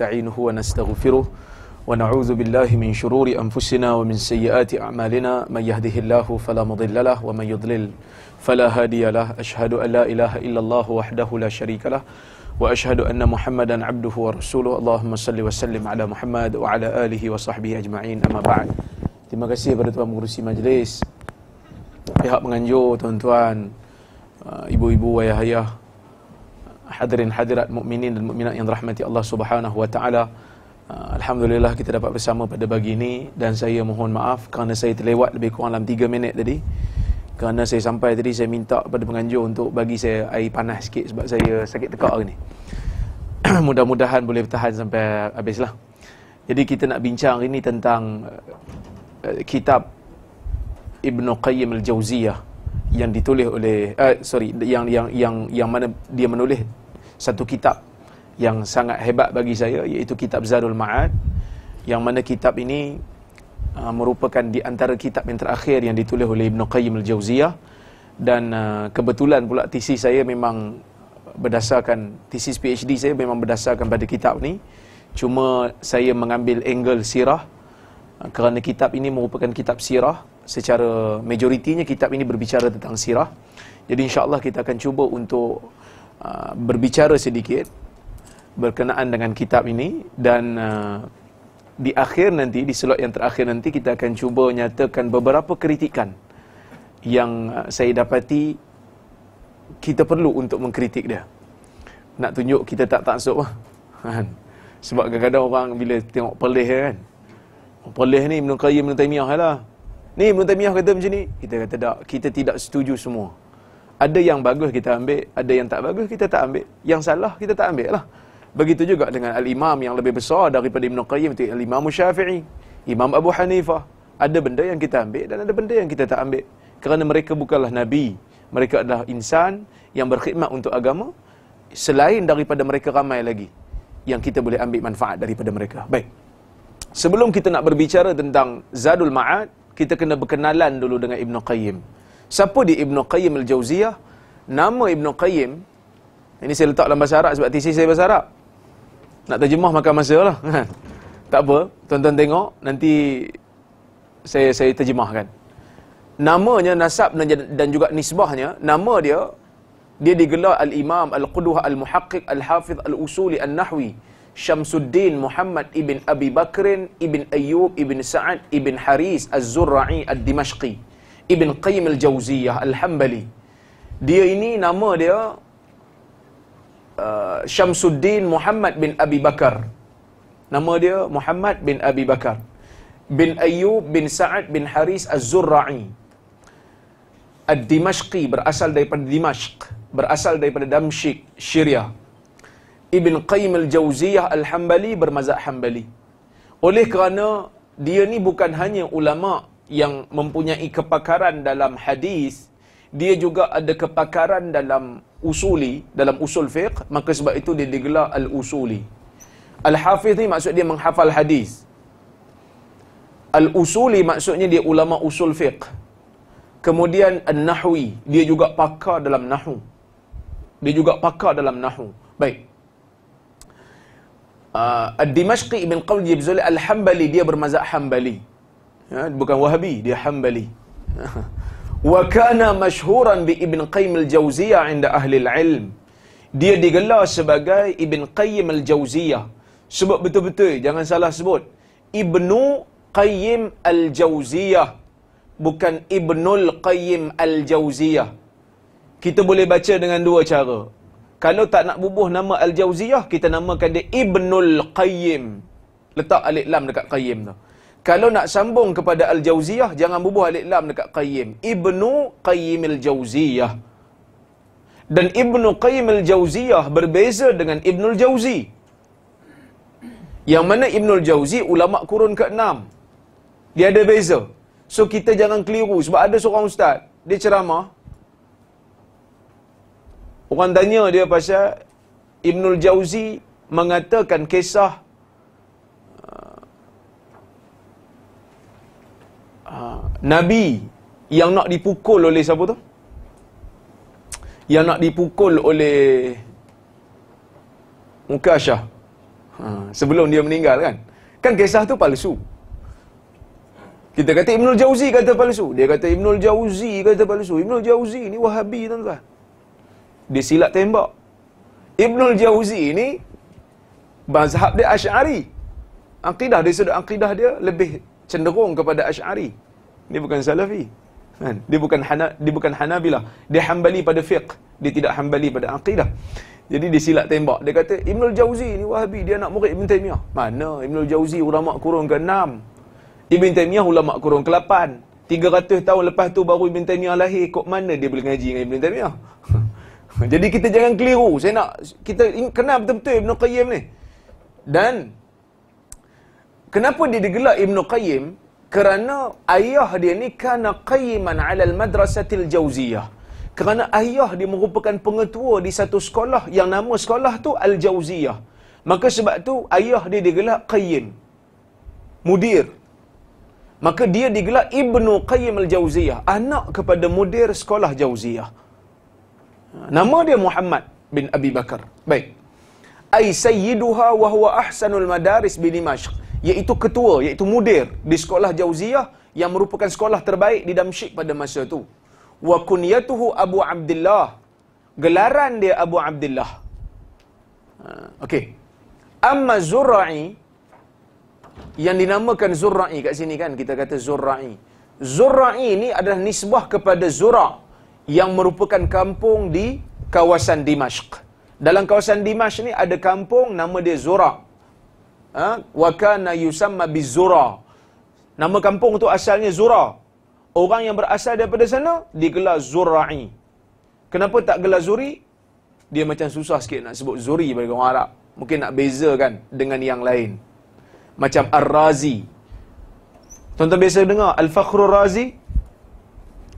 نستعينه ونستغفره ونعوذ بالله من شرور أنفسنا ومن سيئات أعمالنا من يهده الله فلا مضل له ومن يضلل فلا هادي له أشهد أن لا إله إلا الله وحده لا شريك له وأشهد أن محمدا عبده ورسوله اللهم صل وسلم على محمد وعلى آله وصحبه أجمعين أما بعد Terima kasih kepada Tuan Pengurusi Majlis Pihak penganjur, tuan-tuan uh, Ibu-ibu, ayah-ayah hadirin hadirat mukminin dan mukminat yang dirahmati Allah Subhanahu wa taala. Ah, alhamdulillah kita dapat bersama pada pagi ini dan saya mohon maaf kerana saya terlewat lebih kurang dalam 3 minit tadi. Kerana saya sampai tadi saya minta pada penganjur untuk bagi saya air panas sikit sebab saya sakit tekak hari ni. Mudah-mudahan boleh bertahan sampai habislah. Jadi kita nak bincang hari ini tentang uh, kitab Ibn Qayyim al-Jauziyah yang ditulis oleh uh, sorry yang yang yang yang mana dia menulis satu kitab yang sangat hebat bagi saya iaitu kitab Zadul Ma'ad yang mana kitab ini uh, merupakan di antara kitab yang terakhir yang ditulis oleh Ibn Qayyim Al-Jawziyah dan uh, kebetulan pula tesis saya memang berdasarkan tesis PhD saya memang berdasarkan pada kitab ni cuma saya mengambil angle sirah uh, kerana kitab ini merupakan kitab sirah secara majoritinya kitab ini berbicara tentang sirah jadi insyaallah kita akan cuba untuk Ah, berbicara sedikit berkenaan dengan kitab ini dan ah, di akhir nanti di slot yang terakhir nanti kita akan cuba nyatakan beberapa kritikan yang ah, saya dapati kita perlu untuk mengkritik dia nak tunjuk kita tak tak sok kan? sebab kadang-kadang orang bila tengok pelih kan oh, pelih ni Ibn Qayyim Ibn Taymiyah lah ni Ibn Taymiyah kata macam ni kita kata tak kita tidak setuju semua ada yang bagus kita ambil, ada yang tak bagus kita tak ambil. Yang salah kita tak ambil lah. Begitu juga dengan al-imam yang lebih besar daripada Ibn Qayyim, itu al-imam Syafi'i, imam Abu Hanifah. Ada benda yang kita ambil dan ada benda yang kita tak ambil. Kerana mereka bukanlah Nabi. Mereka adalah insan yang berkhidmat untuk agama selain daripada mereka ramai lagi yang kita boleh ambil manfaat daripada mereka. Baik. Sebelum kita nak berbicara tentang Zadul Ma'ad, kita kena berkenalan dulu dengan Ibn Qayyim. Siapa dia Ibn Qayyim al jauziyah Nama Ibn Qayyim, ini saya letak dalam bahasa Arab sebab tesis saya bahasa Arab. Nak terjemah makan masa lah. tak apa, tuan-tuan tengok, nanti saya saya terjemahkan. Namanya nasab dan juga nisbahnya, nama dia, dia digelar Al-Imam, Al-Quduh, Al-Muhaqqiq, Al-Hafidh, Al-Usuli, Al-Nahwi. Syamsuddin Muhammad ibn Abi Bakrin ibn Ayyub ibn Sa'ad ibn Haris Az-Zurra'i Ad-Dimashqi. Al Ibn Qayyim al-Jawziyah al-Hambali. Dia ini nama dia uh, Syamsuddin Muhammad bin Abi Bakar. Nama dia Muhammad bin Abi Bakar bin Ayyub bin Sa'ad bin Haris az-Zurra'i. Ad-Dimashqi berasal daripada Dimashq, berasal daripada Damsyik, Syria. Ibn Qayyim al-Jawziyah al-Hambali bermazhab Hambali. Oleh kerana dia ni bukan hanya ulama' yang mempunyai kepakaran dalam hadis dia juga ada kepakaran dalam usuli dalam usul fiqh maka sebab itu dia digelar al-usuli al-hafiz ni maksud dia menghafal hadis al-usuli maksudnya dia ulama usul fiqh kemudian al nahwi dia juga pakar dalam nahwu dia juga pakar dalam nahwu baik uh, Ad-Dimashqi Ibn Qawli Jibzul Al-Hambali Dia bermazak Hambali, Hambali ya, bukan wahabi dia hambali wa kana mashhuran bi ibn qayyim al jauziyah inda ahli al ilm dia digelar sebagai ibn qayyim al jauziyah sebab betul-betul jangan salah sebut ibnu qayyim al jauziyah bukan ibnul qayyim al jauziyah kita boleh baca dengan dua cara kalau tak nak bubuh nama al jauziyah kita namakan dia ibnul qayyim letak alif lam dekat qayyim tu kalau nak sambung kepada Al-Jawziyah, jangan bubuh alik lam dekat Qayyim. Ibnu Qayyim Al-Jawziyah. Dan Ibnu Qayyim Al-Jawziyah berbeza dengan Ibnu Al-Jawzi. Yang mana Ibnu Al-Jawzi ulama kurun ke-6. Dia ada beza. So kita jangan keliru sebab ada seorang ustaz, dia ceramah. Orang tanya dia pasal Ibnu Al-Jawzi mengatakan kisah Nabi yang nak dipukul oleh siapa tu? Yang nak dipukul oleh Mukasyah. Ha, sebelum dia meninggal kan? Kan kisah tu palsu. Kita kata Ibnul Jauzi kata palsu. Dia kata Ibnul Jauzi kata palsu. Ibnul Jauzi ni wahabi tuan-tuan. Dia silap tembak. Ibnul Jauzi ni mazhab dia Ashari. Akidah dia sudah akidah dia lebih cenderung kepada Ash'ari. Dia bukan Salafi. Kan? Dia bukan Hana, dia bukan Hanabila. Dia hambali pada fiqh, dia tidak hambali pada akidah. Jadi dia silap tembak. Dia kata Ibnu Jauzi ni Wahabi, dia nak murid Ibn Taimiyah. Mana Ibnu Jauzi ulama kurung ke-6. Ibn Taimiyah ulama kurung ke-8. 300 tahun lepas tu baru Ibn Taimiyah lahir. Kok mana dia boleh ngaji dengan Ibn Taimiyah? Jadi kita jangan keliru. Saya nak kita kenal betul-betul Ibnu Qayyim ni. Dan Kenapa dia digelar Ibn Qayyim? Kerana ayah dia ni kana qayyiman alal madrasatil jauziyah. Kerana ayah dia merupakan pengetua di satu sekolah yang nama sekolah tu Al-Jawziyah. Maka sebab tu ayah dia digelar Qayyim. Mudir. Maka dia digelar Ibnu Qayyim Al-Jawziyah. Anak kepada mudir sekolah Jawziyah. Nama dia Muhammad bin Abi Bakar. Baik. Ay sayyiduha wa huwa ahsanul madaris bin Dimashq iaitu ketua, iaitu mudir di sekolah Jauziyah yang merupakan sekolah terbaik di Damsyik pada masa itu. Wa kunyatuhu Abu Abdullah. Gelaran dia Abu Abdullah. Ha, okey. Amma Zura'i yang dinamakan Zura'i kat sini kan kita kata Zura'i. Zura'i ni adalah nisbah kepada Zura' yang merupakan kampung di kawasan Dimashq. Dalam kawasan Dimashq ni ada kampung nama dia Zura'. Ha? wa kana yusamma bizura nama kampung tu asalnya zura orang yang berasal daripada sana digelar zurai kenapa tak gelar zuri dia macam susah sikit nak sebut zuri bagi orang Arab mungkin nak bezakan dengan yang lain macam ar-razi tuan-tuan biasa dengar al-fakhrur razi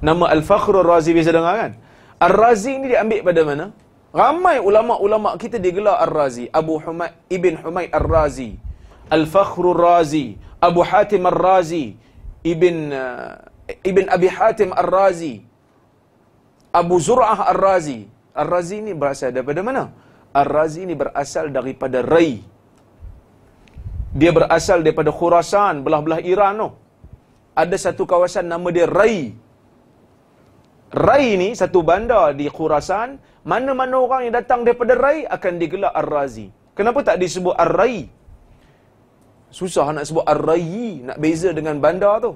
nama al-fakhrur razi biasa dengar kan ar-razi ni diambil pada mana Ramai ulama-ulama kita digelar Ar-Razi. Abu Humaid Ibn Humaid Ar-Razi. Al-Fakhru Razi, Abu Hatim Ar-Razi, Ibn, uh, Ibn Abi Hatim Ar-Razi, Abu Zur'ah Ar-Razi. Ar-Razi ini berasal daripada mana? Ar-Razi ini berasal daripada Rai. Dia berasal daripada Khurasan, belah-belah Iran. Oh. Ada satu kawasan nama dia Rai. Rai ini satu bandar di Khurasan. Mana-mana orang yang datang daripada Rai akan digelar Ar-Razi. Kenapa tak disebut Ar-Rai? Susah nak sebut ar-rayi, nak beza dengan bandar tu.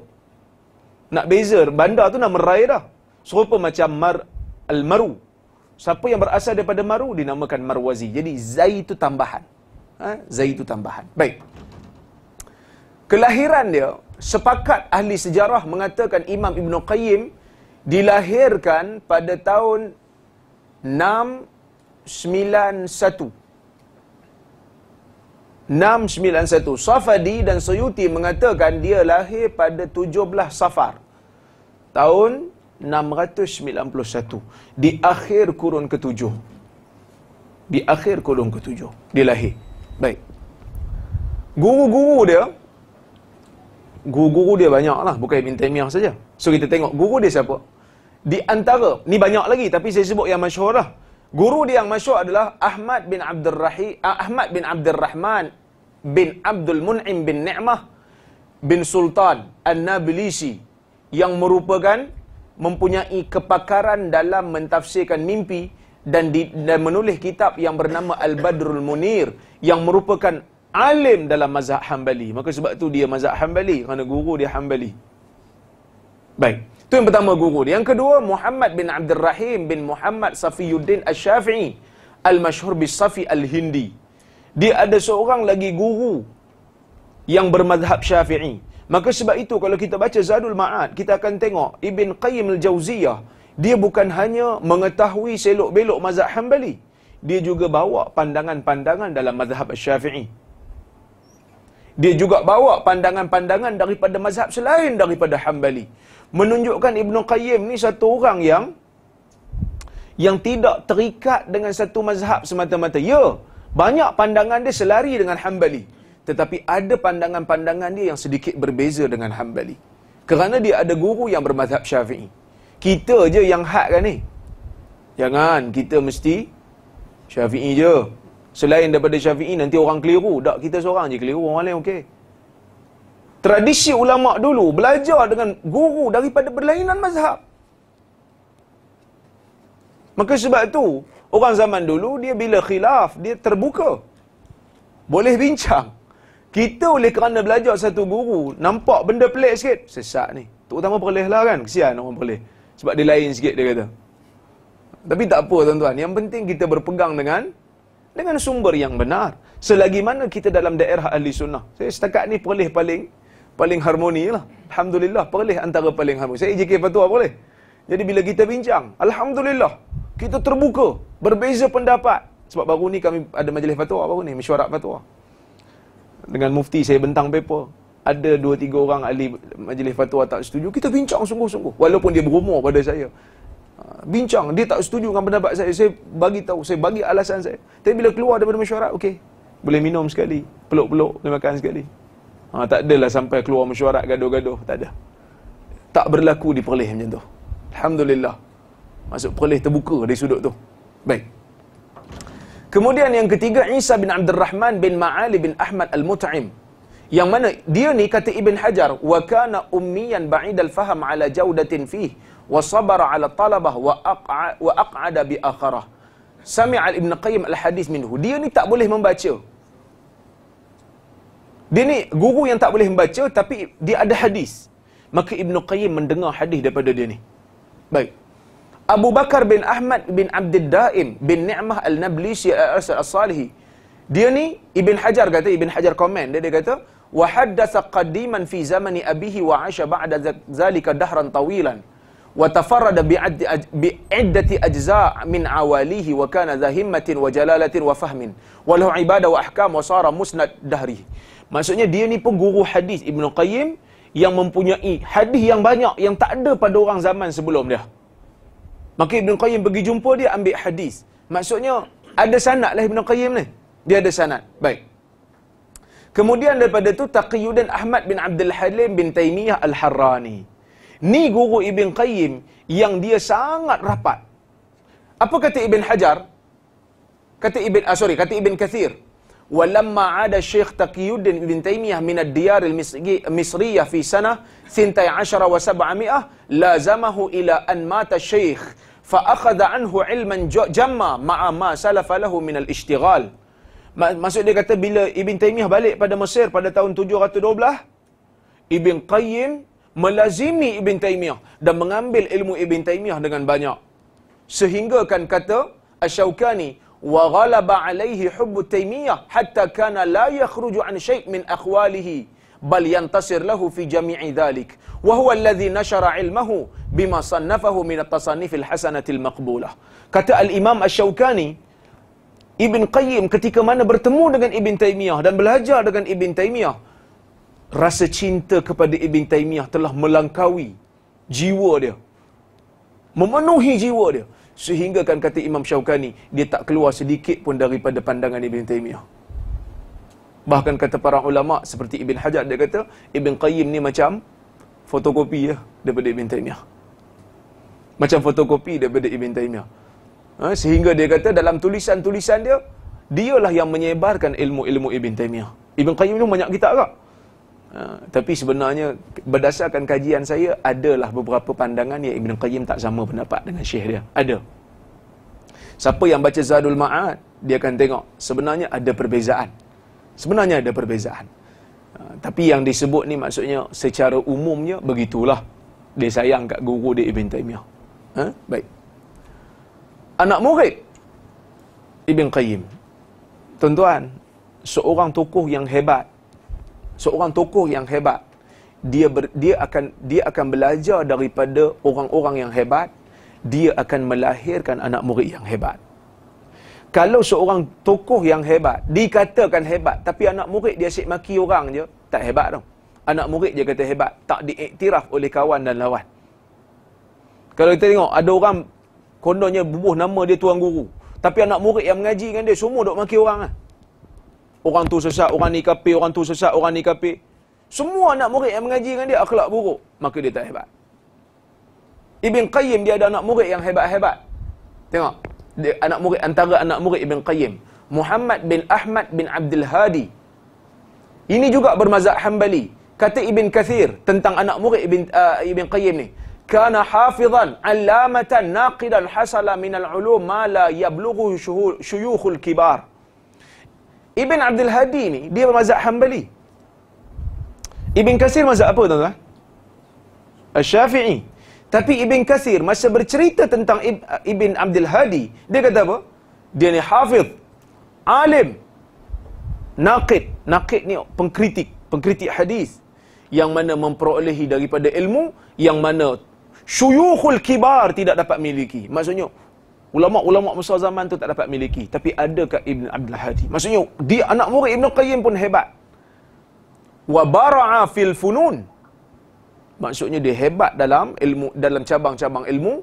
Nak beza, bandar tu nama rai dah. Serupa macam mar, al-maru. Siapa yang berasal daripada maru, dinamakan marwazi. Jadi zai tu tambahan. Ha? Zai tu tambahan. Baik. Kelahiran dia, sepakat ahli sejarah mengatakan Imam Ibn Qayyim dilahirkan pada tahun 691. 691 Safadi dan Suyuti mengatakan dia lahir pada 17 Safar tahun 691 di akhir kurun ke-7 di akhir kurun ke-7 dia lahir baik guru-guru dia guru-guru dia banyak banyaklah bukan Ibn Taymiyah saja so kita tengok guru dia siapa di antara ni banyak lagi tapi saya sebut yang masyhur lah Guru dia yang masyhur adalah Ahmad bin Abdul Rahi, ah, Ahmad bin Abdul Rahman bin Abdul Mun'im bin Ni'mah bin Sultan An-Nablisi yang merupakan mempunyai kepakaran dalam mentafsirkan mimpi dan, di, dan menulis kitab yang bernama Al-Badrul Munir yang merupakan alim dalam mazhab Hambali. Maka sebab tu dia mazhab Hambali kerana guru dia Hambali. Baik. Itu yang pertama guru. Yang kedua, Muhammad bin Abdul Rahim bin Muhammad Safiuddin Al-Shafi'i. Al-Mashhur bin Safi Al-Hindi. Dia ada seorang lagi guru yang bermadhab Syafi'i. Maka sebab itu kalau kita baca Zadul Ma'ad, kita akan tengok Ibn Qayyim Al-Jawziyah. Dia bukan hanya mengetahui selok-belok mazhab Hanbali. Dia juga bawa pandangan-pandangan dalam mazhab Syafi'i. Dia juga bawa pandangan-pandangan daripada mazhab selain daripada Hanbali menunjukkan Ibn Qayyim ni satu orang yang yang tidak terikat dengan satu mazhab semata-mata. Ya, banyak pandangan dia selari dengan Hambali. Tetapi ada pandangan-pandangan dia yang sedikit berbeza dengan Hambali. Kerana dia ada guru yang bermazhab Syafi'i. Kita je yang hak kan ni. Jangan, kita mesti Syafi'i je. Selain daripada Syafi'i nanti orang keliru. Tak, kita seorang je keliru, orang lain okey tradisi ulama dulu belajar dengan guru daripada berlainan mazhab. Maka sebab itu orang zaman dulu dia bila khilaf dia terbuka. Boleh bincang. Kita oleh kerana belajar satu guru nampak benda pelik sikit sesat ni. Terutama boleh lah kan kesian orang boleh. Sebab dia lain sikit dia kata. Tapi tak apa tuan-tuan. Yang penting kita berpegang dengan dengan sumber yang benar. Selagi mana kita dalam daerah ahli sunnah. Saya setakat ni perlih paling paling harmoni lah. Alhamdulillah, perlih antara paling harmoni. Saya JK Fatwa boleh. Jadi bila kita bincang, Alhamdulillah, kita terbuka, berbeza pendapat. Sebab baru ni kami ada majlis fatwa, baru ni, mesyuarat fatwa. Dengan mufti saya bentang paper. Ada dua tiga orang ahli majlis fatwa tak setuju, kita bincang sungguh-sungguh. Walaupun dia berumur pada saya. Ha, bincang, dia tak setuju dengan pendapat saya. Saya bagi tahu, saya bagi alasan saya. Tapi bila keluar daripada mesyuarat, okey. Boleh minum sekali, peluk-peluk, boleh makan sekali. Ha, tak adalah sampai keluar mesyuarat gaduh-gaduh. Tak ada. Tak berlaku di perlih macam tu. Alhamdulillah. Masuk perlih terbuka dari sudut tu. Baik. Kemudian yang ketiga, Isa bin Abdul Rahman bin Ma'ali bin Ahmad Al-Mut'im. Yang mana dia ni kata Ibn Hajar, وَكَانَ أُمِّيًا بَعِدَ الْفَهَمْ عَلَى جَوْدَةٍ فِيهِ وَصَبَرَ عَلَى الطَّلَبَهُ وَأَقْعَدَ بِأَخَرَهُ سَمِعَ الْإِبْنَ قَيِّمْ الْحَدِثِ مِنْهُ Dia ni tak boleh membaca. Dia ni guru yang tak boleh membaca tapi dia ada hadis. Maka Ibn Qayyim mendengar hadis daripada dia ni. Baik. Abu Bakar bin Ahmad bin Abdul Daim bin Ni'mah Al-Nablisi Al-Salihi. Dia ni Ibn Hajar kata Ibn Hajar komen dia dia kata wa haddatha qadiman fi zamani abihi wa asha ba'da zalika dahran tawilan wa tafarrada bi iddati ajza' min awalihi wa kana za himmatin wa jalalatin wa fahmin wa lahu wa ahkam wa sara musnad dahrihi Maksudnya dia ni pun guru hadis Ibn Qayyim yang mempunyai hadis yang banyak yang tak ada pada orang zaman sebelum dia. Maka Ibn Qayyim pergi jumpa dia ambil hadis. Maksudnya ada sanad lah Ibn Qayyim ni. Dia ada sanad. Baik. Kemudian daripada tu Taqiyuddin Ahmad bin Abdul Halim bin Taimiyah Al-Harrani. Ni guru Ibn Qayyim yang dia sangat rapat. Apa kata Ibn Hajar? Kata Ibn, ah, sorry, kata Ibn Kathir. Walamma ada Syekh Taqiyuddin Ibn Taymiyah min ad-diyar al-Misriyah fi sana 12 wa 700 lazamahu ila an mata Syekh fa akhadha anhu ilman jamma ma'a ma salafa lahu Maksud dia kata bila Ibn Taymiyah balik pada Mesir pada tahun 712 Ibn Qayyim melazimi Ibn Taymiyah dan mengambil ilmu Ibn Taymiyah dengan banyak. Sehinggakan kata Ash-Shawkani وغلب عليه حب التيمية حتى كان لا يخرج عن شيء من أخواله بل ينتصر له في جميع ذلك وهو الذي نشر علمه بما صنفه من التصنيف الحسنة المقبولة Imam الإمام الشوكاني Ibn Qayyim ketika mana bertemu dengan Ibn Taymiyah dan belajar dengan Ibn Taymiyah, rasa cinta kepada Ibn Taymiyah telah melangkaui jiwa dia. Memenuhi jiwa dia sehingga kan kata Imam Syaukani dia tak keluar sedikit pun daripada pandangan Ibn Taymiyah bahkan kata para ulama seperti Ibn Hajar dia kata Ibn Qayyim ni macam fotokopi ya daripada Ibn Taymiyah macam fotokopi daripada Ibn Taymiyah ha? sehingga dia kata dalam tulisan-tulisan dia dialah yang menyebarkan ilmu-ilmu Ibn Taymiyah Ibn Qayyim ni banyak kitab tak? Ha, tapi sebenarnya berdasarkan kajian saya adalah beberapa pandangan yang Ibn Qayyim tak sama pendapat dengan syekh dia. Ada. Siapa yang baca Zadul Ma'ad, dia akan tengok sebenarnya ada perbezaan. Sebenarnya ada perbezaan. Ha, tapi yang disebut ni maksudnya secara umumnya begitulah. Dia sayang kat guru dia Ibn Taymiyah. Ha? Baik. Anak murid Ibn Qayyim. Tuan-tuan, seorang tokoh yang hebat seorang tokoh yang hebat dia ber, dia akan dia akan belajar daripada orang-orang yang hebat dia akan melahirkan anak murid yang hebat kalau seorang tokoh yang hebat dikatakan hebat tapi anak murid dia asyik maki orang je tak hebat tau anak murid dia kata hebat tak diiktiraf oleh kawan dan lawan kalau kita tengok ada orang kononnya bubuh nama dia tuan guru tapi anak murid yang mengaji dengan dia semua dok maki orang lah orang tu sesat, orang ni kapi, orang tu sesat, orang ni kapi. Semua anak murid yang mengaji dengan dia akhlak buruk, maka dia tak hebat. Ibn Qayyim dia ada anak murid yang hebat-hebat. Tengok, dia, anak murid antara anak murid Ibn Qayyim, Muhammad bin Ahmad bin Abdul Hadi. Ini juga bermazhab Hambali. Kata Ibn Kathir tentang anak murid Ibn, uh, Ibn Qayyim ni, kana hafizan alamatan naqidan hasala min al-ulum ma la yablughu shuyukhul kibar. Ibn Abdul Hadi ni, dia bermazhab Hanbali. Ibn Kasir mazhab apa tuan-tuan? Al-Syafi'i. Tapi Ibn Kasir masa bercerita tentang Ibn Abdul Hadi, dia kata apa? Dia ni hafiz, alim, naqid. Naqid ni pengkritik, pengkritik hadis. Yang mana memperolehi daripada ilmu, yang mana syuyuhul kibar tidak dapat miliki. Maksudnya, Ulama-ulama besar zaman tu tak dapat miliki. Tapi ada adakah Ibn Abdul Hadi? Maksudnya, dia anak murid Ibn Qayyim pun hebat. Wa bara'a fil funun. Maksudnya dia hebat dalam ilmu dalam cabang-cabang ilmu.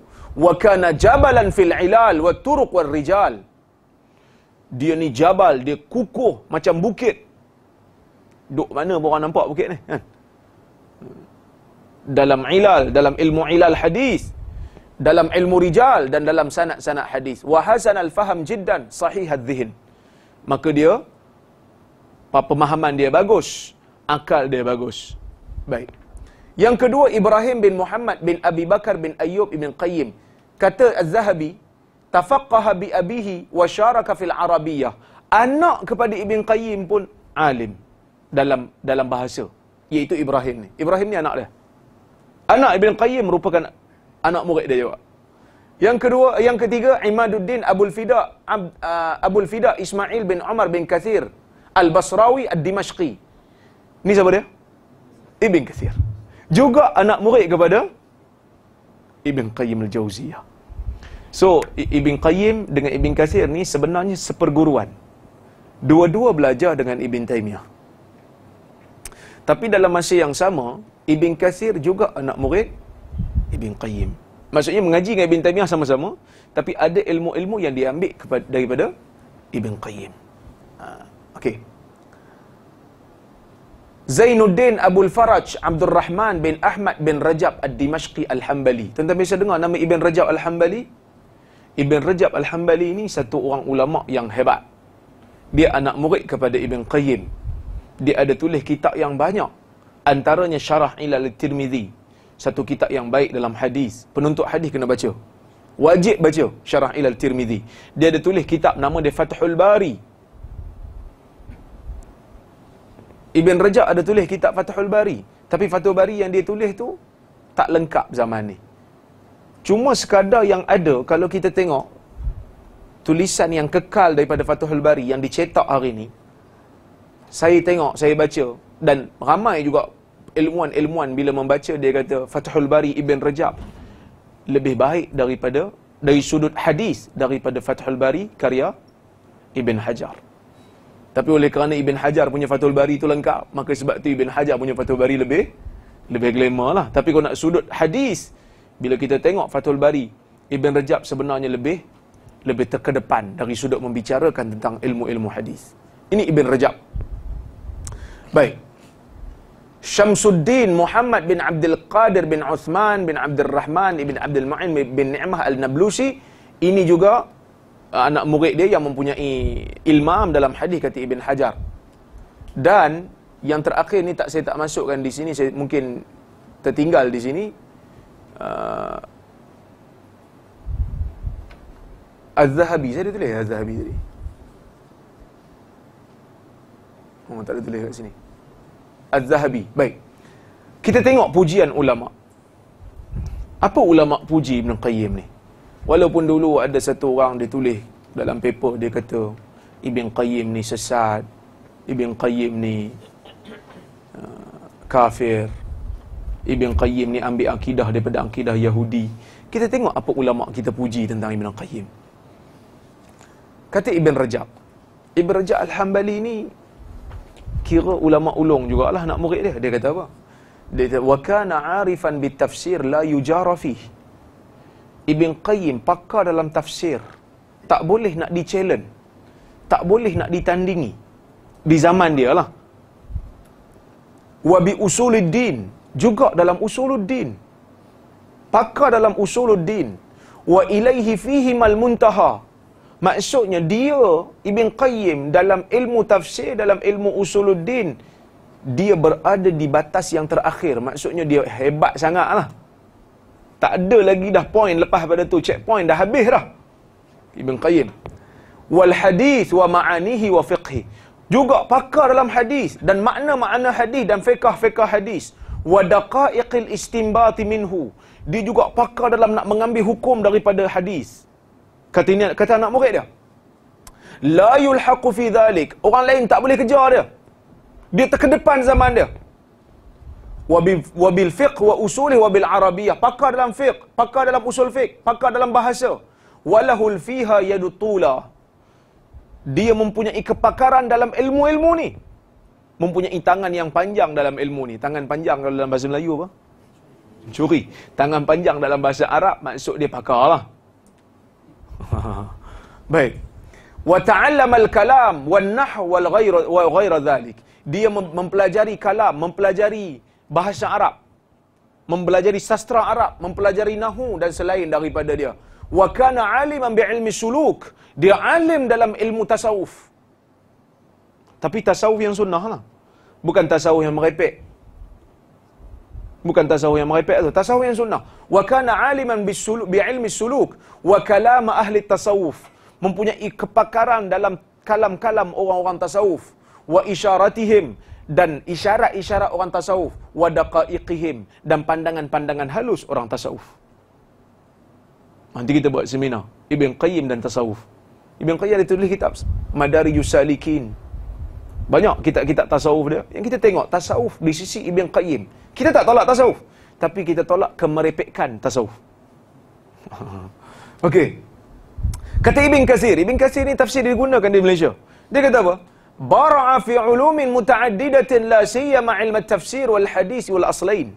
Wa kana jabalan fil ilal wa turuq wal rijal. Dia ni jabal, dia kukuh macam bukit. Duk mana orang nampak bukit ni? Kan? Dalam ilal, dalam ilmu ilal hadis dalam ilmu rijal dan dalam sanak-sanak hadis wa hasan al faham jiddan sahih al dhihin maka dia pemahaman dia bagus akal dia bagus baik yang kedua Ibrahim bin Muhammad bin Abi Bakar bin Ayyub bin Qayyim kata Az-Zahabi tafaqqaha bi abihi wa syaraka fil Arabiyah anak kepada Ibn Qayyim pun alim dalam dalam bahasa iaitu Ibrahim ni Ibrahim ni anak dia anak Ibn Qayyim merupakan anak murid dia jawab. Yang kedua, yang ketiga Imaduddin Abdul Fida Abdul uh, Fida Ismail bin Umar bin Kathir Al-Basrawi al dimashqi Ni siapa dia? Ibn Kathir. Juga anak murid kepada Ibn Qayyim Al-Jauziyah. So, Ibn Qayyim dengan Ibn Kathir ni sebenarnya seperguruan. Dua-dua belajar dengan Ibn Taymiyah. Tapi dalam masa yang sama, Ibn Kathir juga anak murid Ibn Qayyim. Maksudnya mengaji dengan Ibn Taymiyah sama-sama, tapi ada ilmu-ilmu yang diambil kepada, daripada Ibn Qayyim. Ha, okay. Zainuddin Abdul Faraj Abdul Rahman bin Ahmad bin Rajab Ad-Dimashqi Al-Hambali. Tuan-tuan biasa dengar nama Ibn Rajab Al-Hambali? Ibn Rajab Al-Hambali ini satu orang ulama yang hebat. Dia anak murid kepada Ibn Qayyim. Dia ada tulis kitab yang banyak. Antaranya Syarah Ilal Tirmidhi satu kitab yang baik dalam hadis. Penuntut hadis kena baca. Wajib baca Syarah Ilal Tirmidhi. Dia ada tulis kitab nama dia Fathul Bari. Ibn Rajab ada tulis kitab Fathul Bari. Tapi Fathul Bari yang dia tulis tu tak lengkap zaman ni. Cuma sekadar yang ada kalau kita tengok tulisan yang kekal daripada Fathul Bari yang dicetak hari ni. Saya tengok, saya baca dan ramai juga ilmuan-ilmuan bila membaca dia kata Fathul Bari Ibn Rajab lebih baik daripada dari sudut hadis daripada Fathul Bari karya Ibn Hajar. Tapi oleh kerana Ibn Hajar punya Fathul Bari itu lengkap, maka sebab tu Ibn Hajar punya Fathul Bari lebih lebih glamour lah. Tapi kalau nak sudut hadis, bila kita tengok Fathul Bari, Ibn Rajab sebenarnya lebih lebih terkedepan dari sudut membicarakan tentang ilmu-ilmu hadis. Ini Ibn Rajab. Baik. Syamsuddin Muhammad bin Abdul Qadir bin Uthman bin Abdul Rahman bin Abdul Ma'in bin Ni'mah Al-Nablusi ini juga uh, anak murid dia yang mempunyai ilmam dalam hadis kata Ibn Hajar dan yang terakhir ni tak saya tak masukkan di sini saya mungkin tertinggal di sini uh, Az-Zahabi saya ada tulis ya Az-Zahabi tadi Oh, tak ada tulis kat sini. Az-Zahabi. Baik. Kita tengok pujian ulama. Apa ulama puji Ibn Qayyim ni? Walaupun dulu ada satu orang dia tulis dalam paper dia kata Ibn Qayyim ni sesat. Ibn Qayyim ni uh, kafir. Ibn Qayyim ni ambil akidah daripada akidah Yahudi. Kita tengok apa ulama kita puji tentang Ibn Qayyim. Kata Ibn Rajab. Ibn Rajab Al-Hambali ni kira ulama ulung jugalah nak murid dia dia kata apa dia kata wa kana arifan bit tafsir la yujara fi ibn qayyim pakar dalam tafsir tak boleh nak di challenge tak boleh nak ditandingi di zaman dia lah wa bi usuluddin juga dalam usuluddin pakar dalam usuluddin wa ilaihi fihi al muntaha Maksudnya dia Ibn Qayyim dalam ilmu tafsir, dalam ilmu usuluddin, dia berada di batas yang terakhir. Maksudnya dia hebat sangat lah. Tak ada lagi dah point lepas pada tu. Checkpoint dah habis dah. Ibn Qayyim. Wal hadis wa ma'anihi wa fiqhi. Juga pakar dalam hadis dan makna-makna hadis dan fiqah-fiqah hadis. Wa daqa'iqil istimbati minhu. Dia juga pakar dalam nak mengambil hukum daripada hadis. Kata ini kata anak murid dia. La yulhaqu fi dhalik. Orang lain tak boleh kejar dia. Dia terkedepan zaman dia. Wabil fiqh wa usuli, wa bil arabiyah. Pakar dalam fiqh, pakar dalam usul fiqh, pakar dalam bahasa. Walahul fiha yadutula. Dia mempunyai kepakaran dalam ilmu-ilmu ni. Mempunyai tangan yang panjang dalam ilmu ni. Tangan panjang dalam bahasa Melayu apa? Curi. Tangan panjang dalam bahasa Arab maksud dia pakar lah. Baik. Wa ta'allama al-kalam wan nahw wal ghair wa ghair dhalik. Dia mempelajari kalam, mempelajari bahasa Arab. Mempelajari sastra Arab, mempelajari nahu dan selain daripada dia. Wa kana aliman bi ilmi suluk. Dia alim dalam ilmu tasawuf. Tapi tasawuf yang sunnah lah. Bukan tasawuf yang merepek bukan tasawuf yang merepek tu tasawuf yang sunnah wa kana aliman bisuluk bi ilmi suluk wa kalam ahli tasawuf mempunyai kepakaran dalam kalam-kalam orang-orang tasawuf wa isyaratihim dan isyarat-isyarat orang tasawuf wa daqaiqihim dan pandangan-pandangan halus orang tasawuf nanti kita buat seminar Ibn Qayyim dan tasawuf Ibn Qayyim ada tulis kitab Madari Yusalikin banyak kitab-kitab tasawuf dia yang kita tengok tasawuf di sisi Ibn Qayyim kita tak tolak tasawuf. Tapi kita tolak kemerepekkan tasawuf. Okey. Kata Ibn Kasir. Ibn Kasir ni tafsir digunakan di Malaysia. Dia kata apa? Bara'a fi ulumin muta'addidatin la siyama ilma tafsir wal hadis wal aslain.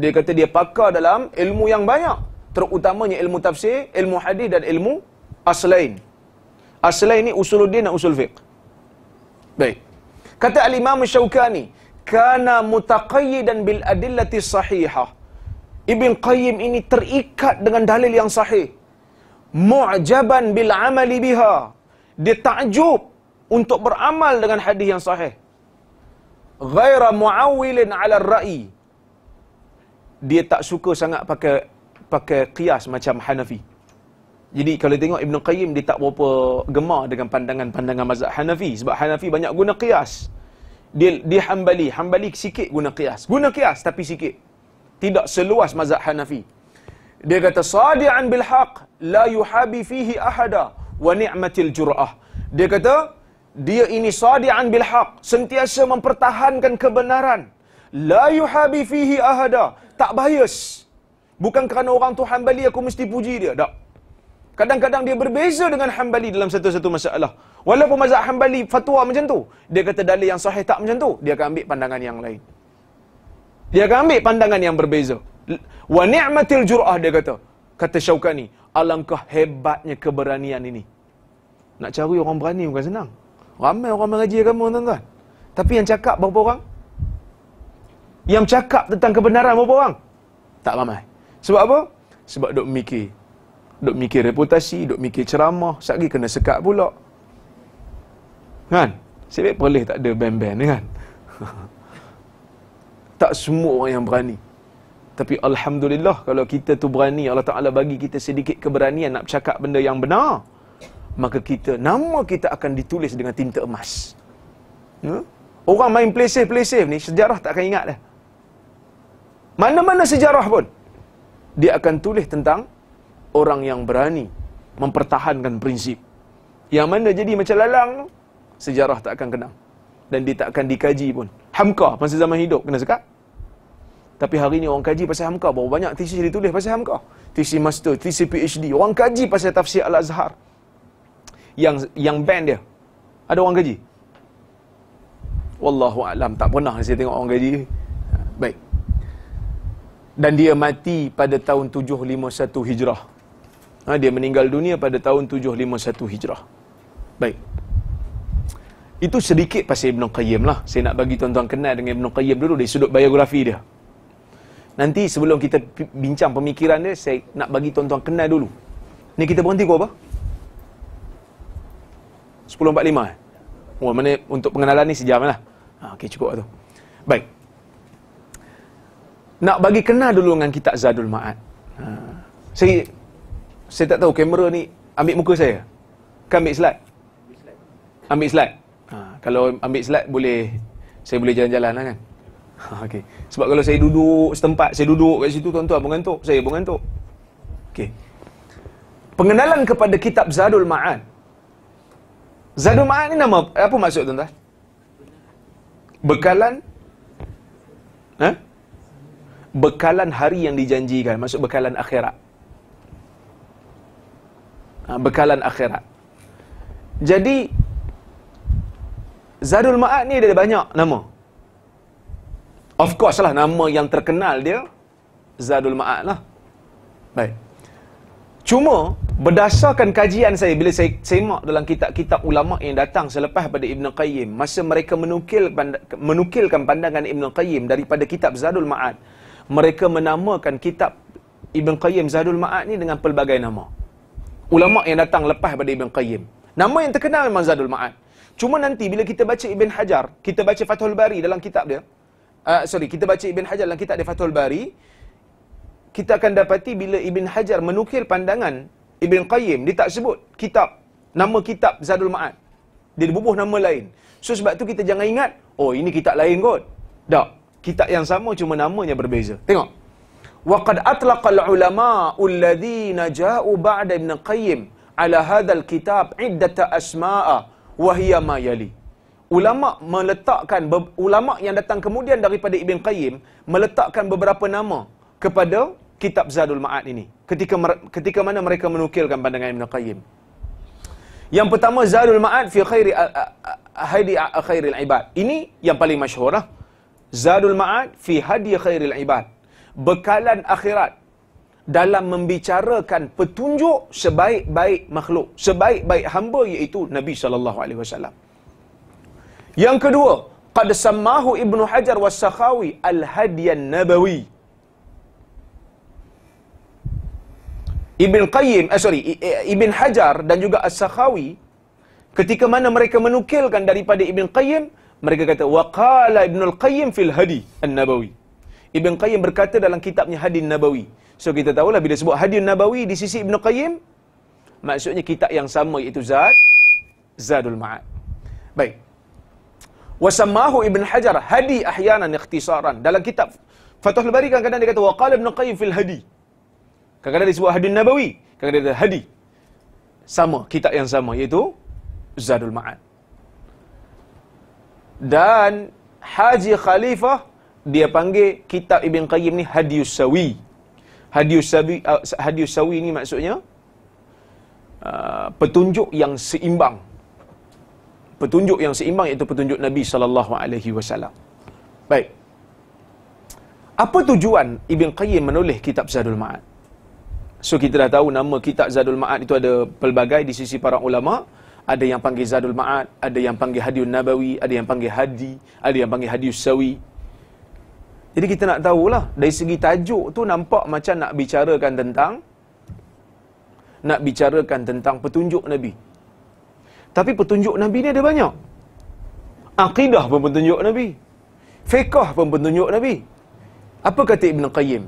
Dia kata dia pakar dalam ilmu yang banyak. Terutamanya ilmu tafsir, ilmu hadis dan ilmu aslain. Aslain ni usuluddin dan usul fiqh. Baik. Kata Al-Imam Syaukani, kana mutaqayyidan bil adillati sahihah. Ibn Qayyim ini terikat dengan dalil yang sahih. Mu'jaban bil amali biha. Dia takjub untuk beramal dengan hadis yang sahih. Ghaira mu'awilin ala ra'i. Dia tak suka sangat pakai pakai qiyas macam Hanafi. Jadi kalau tengok Ibn Qayyim, dia tak berapa gemar dengan pandangan-pandangan mazhab Hanafi. Sebab Hanafi banyak guna qiyas. Qiyas dia, dia hambali. Hambali sikit guna kias. Guna kias tapi sikit. Tidak seluas mazhab Hanafi. Dia kata, Sadi'an bilhaq la yuhabi fihi ahada wa ni'matil jur'ah. Dia kata, dia ini sadi'an bilhaq. Sentiasa mempertahankan kebenaran. La yuhabi fihi ahada. Tak bias. Bukan kerana orang tu hambali aku mesti puji dia. Tak. Kadang-kadang dia berbeza dengan hambali dalam satu-satu masalah. Walaupun mazhab Hanbali fatwa macam tu, dia kata dalil yang sahih tak macam tu, dia akan ambil pandangan yang lain. Dia akan ambil pandangan yang berbeza. Wa ni'matil jur'ah dia kata. Kata Syaukani, alangkah hebatnya keberanian ini. Nak cari orang berani bukan senang. Ramai orang mengaji agama tuan-tuan. Tapi yang cakap berapa orang? Yang cakap tentang kebenaran berapa orang? Tak ramai. Sebab apa? Sebab dok mikir. dok mikir reputasi, dok mikir ceramah, sekali kena sekat pula. Kan? Sebab boleh tak ada band-band kan? tak semua orang yang berani. Tapi Alhamdulillah kalau kita tu berani, Allah Ta'ala bagi kita sedikit keberanian nak cakap benda yang benar, maka kita, nama kita akan ditulis dengan tinta emas. Hmm? Orang main play safe ni, sejarah tak akan ingat dah. Mana-mana sejarah pun, dia akan tulis tentang orang yang berani mempertahankan prinsip. Yang mana jadi macam lalang tu, sejarah tak akan kenang dan dia tak akan dikaji pun hamka masa zaman hidup kena cakap tapi hari ni orang kaji pasal hamka berapa banyak tesis ditulis pasal hamka tesis master tesis PhD orang kaji pasal tafsir al-azhar yang yang band dia ada orang kaji wallahu alam tak pernah saya tengok orang kaji baik dan dia mati pada tahun 751 Hijrah. Ha, dia meninggal dunia pada tahun 751 Hijrah. Baik. Itu sedikit pasal Ibn Qayyim lah. Saya nak bagi tuan-tuan kenal dengan Ibn Qayyim dulu dari sudut biografi dia. Nanti sebelum kita bincang pemikiran dia, saya nak bagi tuan-tuan kenal dulu. Ni kita berhenti kau apa? 10.45 eh? Wah, oh, mana untuk pengenalan ni sejam lah. Ha, okay, cukup lah tu. Baik. Nak bagi kenal dulu dengan kitab Zadul maat. Ha. Saya, saya tak tahu kamera ni ambil muka saya. Kan ambil slide? Ambil slide kalau ambil slide boleh saya boleh jalan-jalan lah kan ha, okey sebab kalau saya duduk setempat saya duduk kat situ tuan-tuan mengantuk saya mengantuk okey pengenalan kepada kitab Zadul Maan. Zadul Maan ni nama apa maksud tuan-tuan bekalan ha bekalan hari yang dijanjikan maksud bekalan akhirat ha, bekalan akhirat jadi Zadul Ma'ad ni dia ada banyak nama. Of course lah nama yang terkenal dia Zadul Ma'ad lah. Baik. Cuma berdasarkan kajian saya bila saya semak dalam kitab-kitab ulama yang datang selepas pada Ibn Qayyim masa mereka menukil menukilkan pandangan Ibn Qayyim daripada kitab Zadul Ma'ad mereka menamakan kitab Ibn Qayyim Zadul Ma'ad ni dengan pelbagai nama. Ulama yang datang lepas pada Ibn Qayyim. Nama yang terkenal memang Zadul Ma'ad. Cuma nanti bila kita baca Ibn Hajar, kita baca Fathul Bari dalam kitab dia. Uh, sorry, kita baca Ibn Hajar dalam kitab dia Fathul Bari. Kita akan dapati bila Ibn Hajar menukil pandangan Ibn Qayyim, dia tak sebut kitab, nama kitab Zadul Ma'ad. Dia bubuh nama lain. So sebab tu kita jangan ingat, oh ini kitab lain kot. Tak, kitab yang sama cuma namanya berbeza. Tengok. وَقَدْ أَطْلَقَ الْعُلَمَاءُ الَّذِينَ جَاءُ بَعْدَ إِبْنَ قَيِّمْ عَلَى هَذَا الْكِتَابِ عِدَّةَ أَسْمَاءَ wahiya Yali. Ulama meletakkan ulama yang datang kemudian daripada Ibn Qayyim meletakkan beberapa nama kepada kitab Zadul Ma'ad ini. Ketika ketika mana mereka menukilkan pandangan Ibn Qayyim. Yang pertama Zadul Ma'ad fi khairi hadi khairil ibad. Ini yang paling masyhurlah. Zadul Ma'ad fi hadi khairil ibad. Bekalan akhirat dalam membicarakan petunjuk sebaik-baik makhluk, sebaik-baik hamba iaitu Nabi sallallahu alaihi wasallam. Yang kedua, qad samahu Ibnu Hajar was-Sakhawi al-Hadiyan Nabawi. Ibn Qayyim, eh, sorry, eh, Ibn Hajar dan juga As-Sakhawi ketika mana mereka menukilkan daripada Ibn Qayyim, mereka kata waqala Ibnu Al-Qayyim fil Hadi An-Nabawi. Ibn Qayyim berkata dalam kitabnya Hadi An-Nabawi, So kita tahu lah, bila sebut hadis Nabawi di sisi Ibn Qayyim, maksudnya kitab yang sama iaitu Zad, Zadul Ma'ad. Baik. Wasamahu Ibn Hajar hadi ahyanan ikhtisaran. Dalam kitab Fathul Bari kadang-kadang dia kata, waqala Ibn Qayyim fil hadi. Kadang-kadang dia sebut hadis Nabawi, kadang-kadang dia hadi. Sama, kitab yang sama iaitu Zadul Ma'ad. Dan Haji Khalifah dia panggil kitab Ibn Qayyim ni Hadiyus Sawi hadius sawi uh, hadius sawi ni maksudnya uh, petunjuk yang seimbang petunjuk yang seimbang iaitu petunjuk Nabi sallallahu alaihi wasallam baik apa tujuan Ibn Qayyim menulis kitab Zadul Ma'ad so kita dah tahu nama kitab Zadul Ma'ad itu ada pelbagai di sisi para ulama ada yang panggil Zadul Ma'ad ada yang panggil Hadiun Nabawi ada yang panggil Hadi ada yang panggil Hadius Sawi jadi kita nak tahulah dari segi tajuk tu nampak macam nak bicarakan tentang nak bicarakan tentang petunjuk Nabi. Tapi petunjuk Nabi ni ada banyak. Akidah pun petunjuk Nabi. Fiqah pun petunjuk Nabi. Apa kata Ibn Qayyim?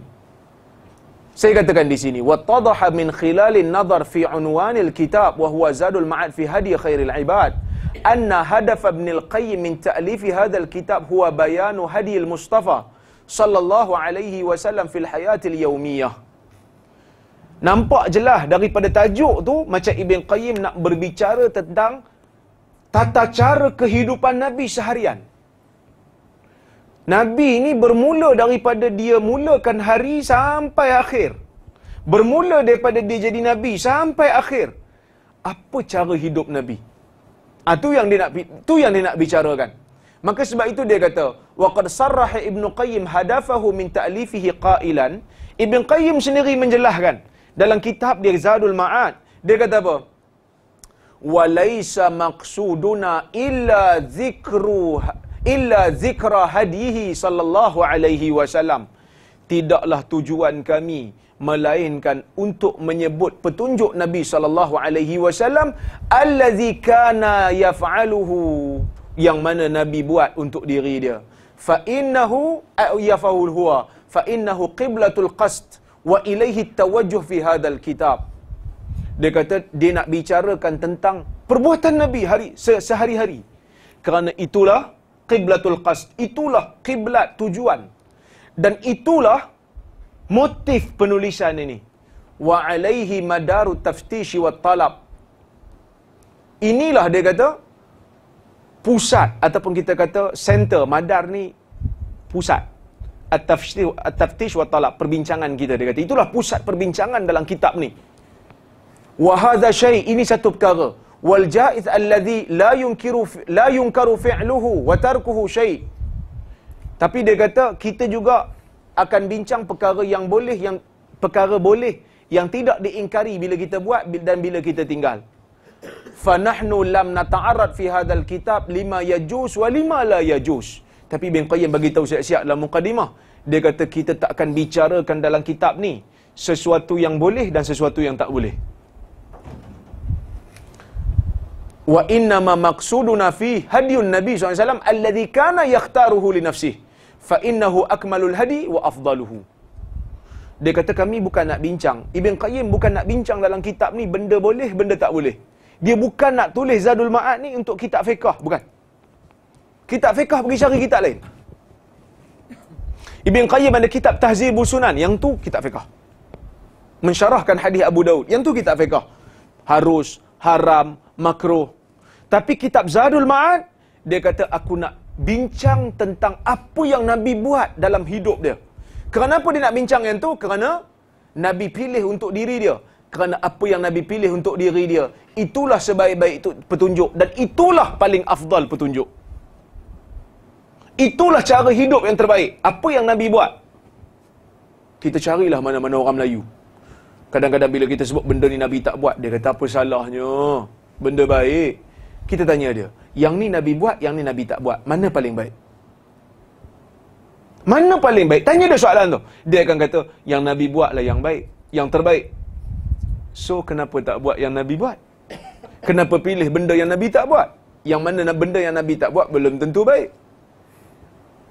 Saya katakan di sini, min Khilal وَتَضَحَ مِنْ خِلَالِ النَّظَرْ فِي عُنْوَانِ الْكِتَابِ وَهُوَ زَادُ al Ibad, anna خَيْرِ Ibn al Qayyim min الْقَيِّمِ مِنْ al Kitab, huwa هُوَ hadi al Mustafa sallallahu alaihi wasallam fil hayatil yaumiyah. Nampak jelas daripada tajuk tu macam Ibn Qayyim nak berbicara tentang tata cara kehidupan Nabi seharian. Nabi ini bermula daripada dia mulakan hari sampai akhir. Bermula daripada dia jadi Nabi sampai akhir. Apa cara hidup Nabi? Ah, tu yang dia nak tu yang dia nak bicarakan. Maka sebab itu dia kata, وَقَدْ صَرَّحَ إِبْنُ قَيِّمْ هَدَفَهُ مِنْ تَأْلِفِهِ قَائِلًا Ibn Qayyim sendiri menjelaskan dalam kitab dia Zadul Ma'ad. Dia kata apa? وَلَيْسَ illa إِلَّا illa هَدِيهِ hadihi sallallahu alaihi wasallam Tidaklah tujuan kami melainkan untuk menyebut petunjuk Nabi sallallahu alaihi wasallam allazi kana yaf'aluhu yang mana Nabi buat untuk diri dia. Fa innahu ayyafahul huwa fa innahu qiblatul qasd wa ilaihi tawajjuh fi hadzal kitab. Dia kata dia nak bicarakan tentang perbuatan Nabi hari se sehari-hari. Kerana itulah qiblatul qasd, itulah qiblat tujuan. Dan itulah motif penulisan ini. Wa alaihi madaru taftishi wa talab. Inilah dia kata pusat ataupun kita kata center madar ni pusat at-taftish at-taftish wa talab perbincangan kita dia kata itulah pusat perbincangan dalam kitab ni wa hadha syai ini satu perkara wal jaiz alladhi la yunkiru la yunkaru fi'luhu wa tarkuhu syai tapi dia kata kita juga akan bincang perkara yang boleh yang perkara boleh yang tidak diingkari bila kita buat dan bila kita tinggal فَنَحْنُ لَمْ نَتَعَرَدْ فِي هَذَا الْكِتَابِ لِمَا يَجُوسْ وَلِمَا لَا يَجُوسْ Tapi Ibn Qayyim beritahu siap-siap dalam mukadimah. Dia kata kita tak akan bicarakan dalam kitab ni sesuatu yang boleh dan sesuatu yang tak boleh. Wa inna ma maqsuduna fi hadiyun Nabi SAW alladhi kana yakhtaruhu li nafsihi fa innahu akmalul hadi wa afdaluhu. Dia kata kami bukan nak bincang. Ibn Qayyim bukan nak bincang dalam kitab ni benda boleh, benda tak boleh dia bukan nak tulis Zadul Ma'ad ni untuk kitab fiqah. Bukan. Kitab fiqah pergi cari kitab lain. Ibn Qayyim ada kitab Tahzib Sunan. Yang tu kitab fiqah. Mensyarahkan hadis Abu Daud. Yang tu kitab fiqah. Harus, haram, makruh. Tapi kitab Zadul Ma'ad, dia kata aku nak bincang tentang apa yang Nabi buat dalam hidup dia. Kenapa dia nak bincang yang tu? Kerana Nabi pilih untuk diri dia kerana apa yang Nabi pilih untuk diri dia. Itulah sebaik-baik itu petunjuk dan itulah paling afdal petunjuk. Itulah cara hidup yang terbaik. Apa yang Nabi buat? Kita carilah mana-mana orang Melayu. Kadang-kadang bila kita sebut benda ni Nabi tak buat, dia kata apa salahnya? Benda baik. Kita tanya dia, yang ni Nabi buat, yang ni Nabi tak buat. Mana paling baik? Mana paling baik? Tanya dia soalan tu. Dia akan kata, yang Nabi buat lah yang baik. Yang terbaik. So kenapa tak buat yang Nabi buat? Kenapa pilih benda yang Nabi tak buat? Yang mana benda yang Nabi tak buat belum tentu baik.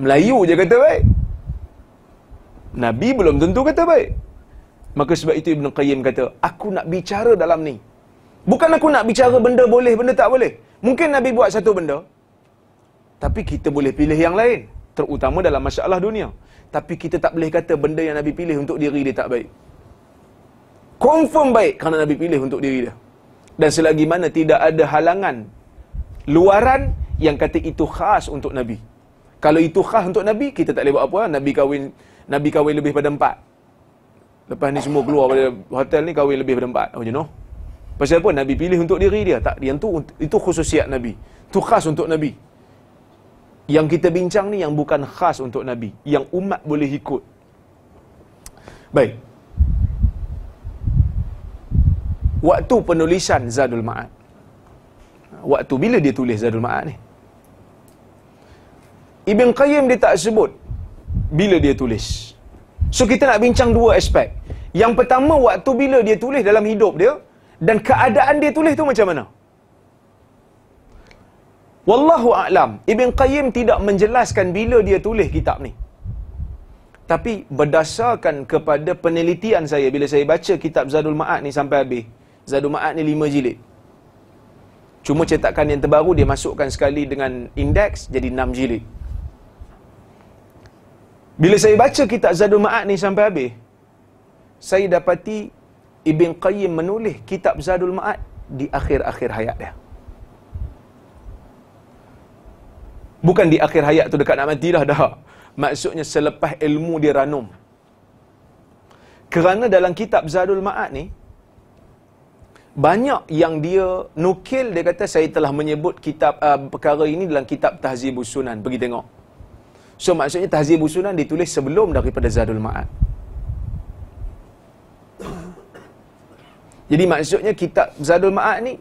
Melayu je kata baik. Nabi belum tentu kata baik. Maka sebab itu Ibn Qayyim kata, aku nak bicara dalam ni. Bukan aku nak bicara benda boleh, benda tak boleh. Mungkin Nabi buat satu benda, tapi kita boleh pilih yang lain. Terutama dalam masalah dunia. Tapi kita tak boleh kata benda yang Nabi pilih untuk diri dia tak baik confirm baik kerana Nabi pilih untuk diri dia. Dan selagi mana tidak ada halangan luaran yang kata itu khas untuk Nabi. Kalau itu khas untuk Nabi, kita tak boleh buat apa. Nabi kahwin Nabi kahwin lebih pada empat. Lepas ni semua keluar pada hotel ni kahwin lebih pada empat. Oh, you know? Pasal apa? Nabi pilih untuk diri dia. Tak, yang tu itu khususiat Nabi. Itu khas untuk Nabi. Yang kita bincang ni yang bukan khas untuk Nabi. Yang umat boleh ikut. Baik. waktu penulisan Zadul Ma'ad. Waktu bila dia tulis Zadul Ma'ad ni? Ibn Qayyim dia tak sebut bila dia tulis. So kita nak bincang dua aspek. Yang pertama waktu bila dia tulis dalam hidup dia dan keadaan dia tulis tu macam mana? Wallahu a'lam. Ibn Qayyim tidak menjelaskan bila dia tulis kitab ni. Tapi berdasarkan kepada penelitian saya bila saya baca kitab Zadul Ma'ad ni sampai habis, Zadu Ma'ad ni lima jilid. Cuma cetakan yang terbaru dia masukkan sekali dengan indeks jadi enam jilid. Bila saya baca kitab Zadu Ma'ad ni sampai habis, saya dapati Ibn Qayyim menulis kitab Zadu Ma'ad di akhir-akhir hayat dia. Bukan di akhir hayat tu dekat nak mati dah dah. Maksudnya selepas ilmu dia ranum. Kerana dalam kitab Zadul Ma'ad ni, banyak yang dia nukil dia kata saya telah menyebut kitab uh, perkara ini dalam kitab Tahzib Sunan. Pergi tengok. So maksudnya Tahzib Sunan ditulis sebelum daripada Zadul Ma'ad. Jadi maksudnya kitab Zadul Ma'ad ni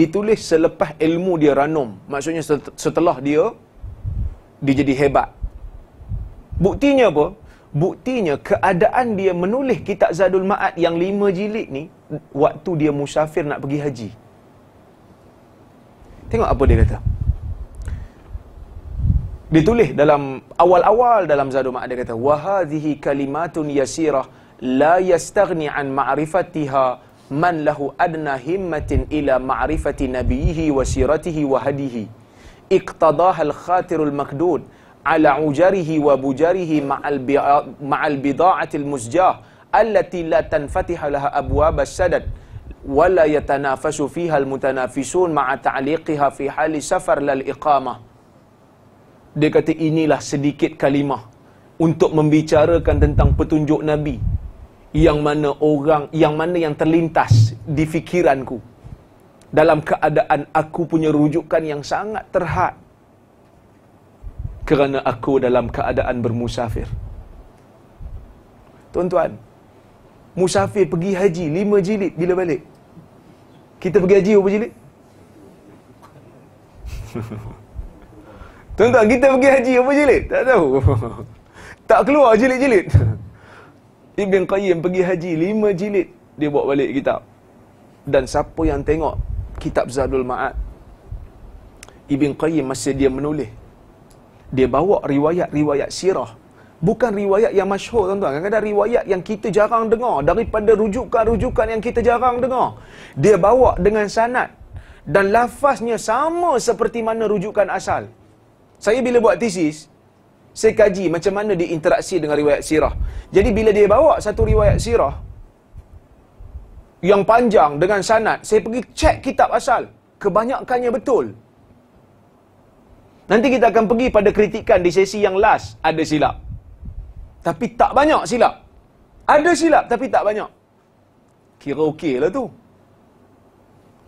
ditulis selepas ilmu dia ranum. Maksudnya setelah dia dia jadi hebat. Buktinya apa? Buktinya keadaan dia menulis kitab Zadul Ma'ad yang lima jilid ni waktu dia musafir nak pergi haji. Tengok apa dia kata. Ditulis dalam awal-awal dalam Zadu Ma'ad dia kata wa hadhihi kalimatun yasirah la yastaghni an ma'rifatiha man lahu adna himmatin ila ma'rifati nabiyhi wa siratihi wa hadihi iqtadaha al-khatir al-makdud ala wa bujarihi ma'al bida'ati al-musjah al musjah allati la tanfatiha laha abwaba sadad wa la yatanafasu fiha almutanafisun ma'a ta'liqiha fi hali safar lal iqamah dia kata inilah sedikit kalimah untuk membicarakan tentang petunjuk nabi yang mana orang yang mana yang terlintas di fikiranku dalam keadaan aku punya rujukan yang sangat terhad kerana aku dalam keadaan bermusafir. Tuan-tuan, Musafir pergi haji lima jilid bila balik Kita pergi haji berapa jilid? Tuan-tuan kita pergi haji berapa jilid? Tak tahu Tak keluar jilid-jilid Ibn Qayyim pergi haji lima jilid Dia bawa balik kitab Dan siapa yang tengok Kitab Zadul Ma'ad Ibn Qayyim masa dia menulis Dia bawa riwayat-riwayat sirah bukan riwayat yang masyhur tuan-tuan. Kadang-kadang riwayat yang kita jarang dengar daripada rujukan-rujukan yang kita jarang dengar. Dia bawa dengan sanad dan lafaznya sama seperti mana rujukan asal. Saya bila buat tesis, saya kaji macam mana dia interaksi dengan riwayat sirah. Jadi bila dia bawa satu riwayat sirah yang panjang dengan sanad, saya pergi cek kitab asal. Kebanyakannya betul. Nanti kita akan pergi pada kritikan di sesi yang last ada silap. Tapi tak banyak silap. Ada silap tapi tak banyak. Kira okey lah tu.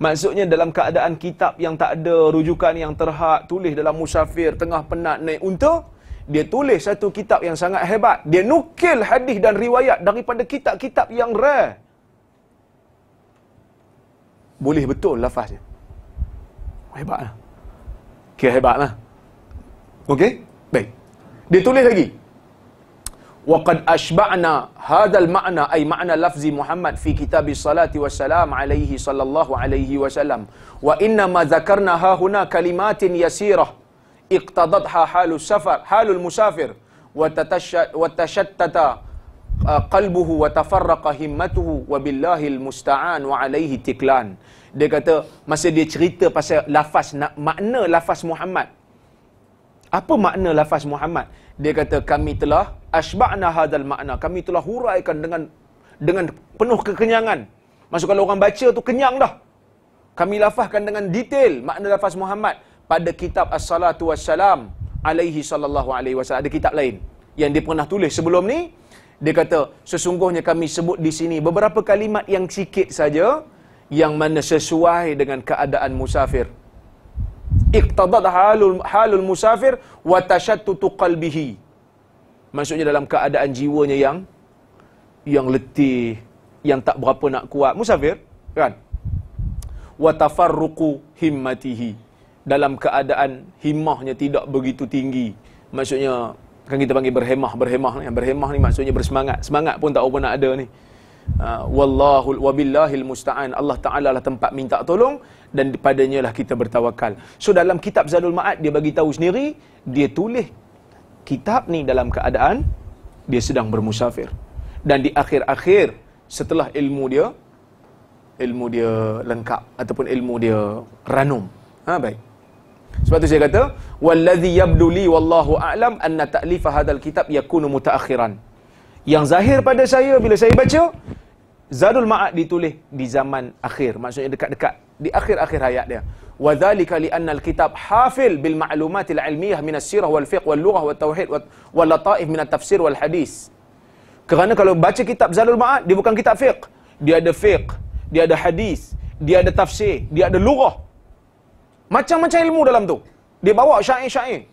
Maksudnya dalam keadaan kitab yang tak ada rujukan yang terhad, tulis dalam musafir, tengah penat, naik unta, dia tulis satu kitab yang sangat hebat. Dia nukil hadis dan riwayat daripada kitab-kitab yang rare. Boleh betul lafaznya. Hebatlah. Kira hebatlah. Okay, Baik. Dia tulis lagi. وقد أشبعنا هذا المعنى أي معنى لفظ محمد في كتاب الصلاة والسلام عليه صلى الله عليه وسلم وإنما ذكرنا ها هنا كلمات يسيرة اقتضتها حال السفر حال المسافر وتشتت قلبه وتفرق همته وبالله المستعان وعليه تكلان dia kata masa dia cerita pasal lafaz nak makna lafaz Muhammad apa makna lafaz Muhammad dia kata kami telah asba'na hadzal makna kami telah huraikan dengan dengan penuh kekenyangan maksud kalau orang baca tu kenyang dah kami lafazkan dengan detail makna lafaz Muhammad pada kitab as-salatu wassalam alaihi sallallahu alaihi wasallam ada kitab lain yang dia pernah tulis sebelum ni dia kata sesungguhnya kami sebut di sini beberapa kalimat yang sikit saja yang mana sesuai dengan keadaan musafir iqtadad halul halul musafir wa tashattutu qalbihi Maksudnya dalam keadaan jiwanya yang yang letih, yang tak berapa nak kuat. Musafir, kan? Wa tafarruqu himmatihi. Dalam keadaan himahnya tidak begitu tinggi. Maksudnya kan kita panggil berhemah, berhemah ni. Berhemah ni maksudnya bersemangat. Semangat pun tak apa nak ada ni. Ah, Wallahu wabillahi musta'an. Allah Taala lah tempat minta tolong dan padanya lah kita bertawakal. So dalam kitab Zadul Ma'ad dia bagi tahu sendiri dia tulis kitab ni dalam keadaan dia sedang bermusafir. Dan di akhir-akhir setelah ilmu dia ilmu dia lengkap ataupun ilmu dia ranum. Ha baik. Sebab tu saya kata wallazi yabdu li wallahu a'lam anna ta'lifa hadzal kitab yakunu mutaakhiran. Yang zahir pada saya bila saya baca Zadul Ma'ad ditulis di zaman akhir maksudnya dekat-dekat di akhir-akhir hayat dia. وذلك لأن الكتاب حافل بالمعلومات العلمية من السيرة والفقه واللغة والتوحيد واللطائف من التفسير والحديث kerana kalau baca kitab Zalul Ma'ad, dia bukan kitab fiqh. Dia ada fiqh, dia ada hadis, dia ada tafsir, dia ada lughah. Macam-macam ilmu dalam tu. Dia bawa syair-syair.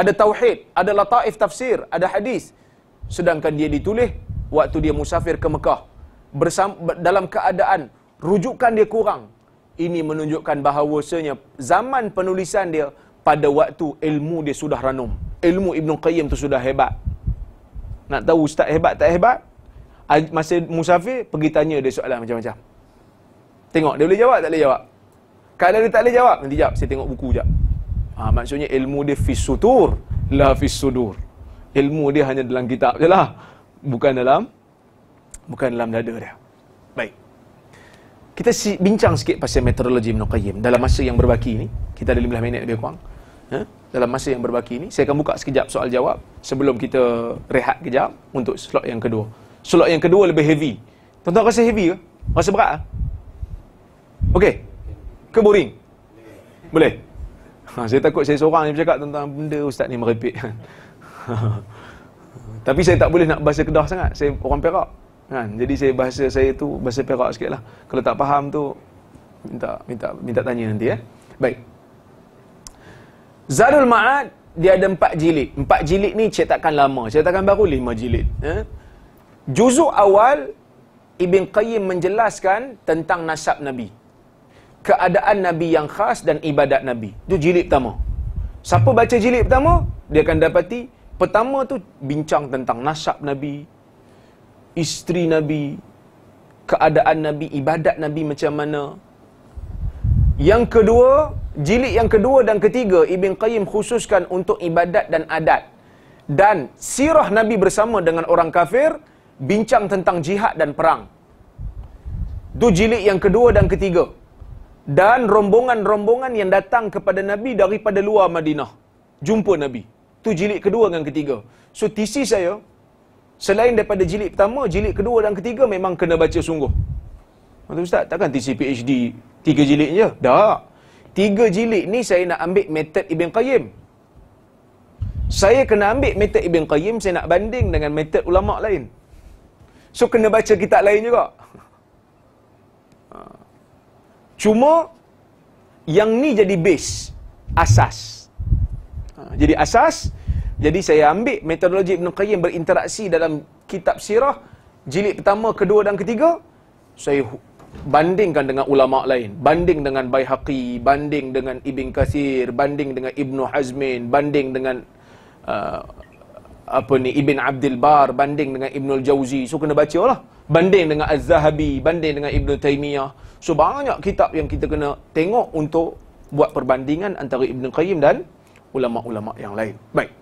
Ada tauhid, ada lataif tafsir, ada hadis. Sedangkan dia ditulis waktu dia musafir ke Mekah. Bersama, dalam keadaan rujukan dia kurang ini menunjukkan bahawasanya zaman penulisan dia pada waktu ilmu dia sudah ranum. Ilmu Ibn Qayyim tu sudah hebat. Nak tahu ustaz hebat tak hebat? Masa musafir, pergi tanya dia soalan macam-macam. Tengok, dia boleh jawab tak boleh jawab? Kalau dia tak boleh jawab, nanti jawab. Saya tengok buku sekejap. Ha, maksudnya ilmu dia fisutur, la fisudur. Ilmu dia hanya dalam kitab je lah. Bukan dalam, bukan dalam dada dia kita si, bincang sikit pasal meteorologi Ibn Qayyim dalam masa yang berbaki ni kita ada 15 minit lebih kurang ha? dalam masa yang berbaki ni saya akan buka sekejap soal jawab sebelum kita rehat kejap untuk slot yang kedua slot yang kedua lebih heavy tuan-tuan rasa heavy ke? rasa berat ke? Okey. Ke boring? Boleh. Ha, saya takut saya seorang yang bercakap tentang benda ustaz ni merepek. Tapi saya tak boleh nak bahasa Kedah sangat. Saya orang Perak kan? Jadi saya bahasa saya tu bahasa perak sikit lah. Kalau tak faham tu, minta minta minta tanya nanti ya. Eh? Baik. Zadul Ma'ad, dia ada empat jilid. Empat jilid ni cetakan lama. Cetakan baru lima jilid. Eh? Juzuk awal, Ibn Qayyim menjelaskan tentang nasab Nabi. Keadaan Nabi yang khas dan ibadat Nabi. Itu jilid pertama. Siapa baca jilid pertama, dia akan dapati pertama tu bincang tentang nasab Nabi, isteri Nabi, keadaan Nabi, ibadat Nabi macam mana. Yang kedua, jilid yang kedua dan ketiga, Ibn Qayyim khususkan untuk ibadat dan adat. Dan sirah Nabi bersama dengan orang kafir, bincang tentang jihad dan perang. Itu jilid yang kedua dan ketiga. Dan rombongan-rombongan yang datang kepada Nabi daripada luar Madinah. Jumpa Nabi. Itu jilid kedua dan ketiga. So, tesis saya, Selain daripada jilid pertama, jilid kedua dan ketiga memang kena baca sungguh. Maksud Ustaz, takkan TC PhD tiga jilid je? Tak. Tiga jilid ni saya nak ambil metod Ibn Qayyim. Saya kena ambil metod Ibn Qayyim, saya nak banding dengan metod ulama' lain. So, kena baca kitab lain juga. Ha. Cuma, yang ni jadi base. Asas. Ha, jadi asas. Jadi saya ambil metodologi Ibn Qayyim berinteraksi dalam kitab sirah jilid pertama, kedua dan ketiga saya bandingkan dengan ulama lain, banding dengan Baihaqi, banding dengan Ibn Kathir, banding dengan Ibn Hazmin, banding dengan uh, apa ni Ibn Abdul Bar, banding dengan Ibn Al-Jauzi. So kena lah, Banding dengan Az-Zahabi, banding dengan Ibn Taymiyah. So banyak kitab yang kita kena tengok untuk buat perbandingan antara Ibn Qayyim dan ulama-ulama yang lain. Baik.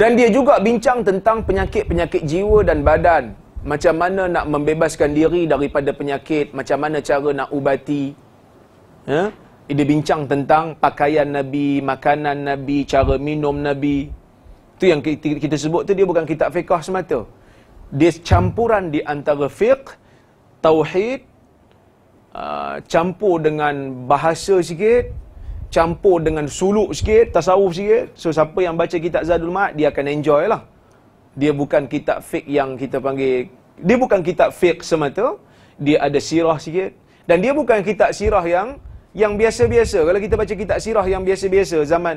Dan dia juga bincang tentang penyakit-penyakit jiwa dan badan. Macam mana nak membebaskan diri daripada penyakit. Macam mana cara nak ubati. Ya? Dia bincang tentang pakaian Nabi, makanan Nabi, cara minum Nabi. Itu yang kita sebut tu dia bukan kitab fiqah semata. Dia campuran di antara fiqh, tauhid, uh, campur dengan bahasa sikit, campur dengan suluk sikit, tasawuf sikit. So siapa yang baca kitab Zadul Ma'ad, dia akan enjoy lah. Dia bukan kitab fik yang kita panggil, dia bukan kitab fik semata. Dia ada sirah sikit. Dan dia bukan kitab sirah yang yang biasa-biasa. Kalau kita baca kitab sirah yang biasa-biasa zaman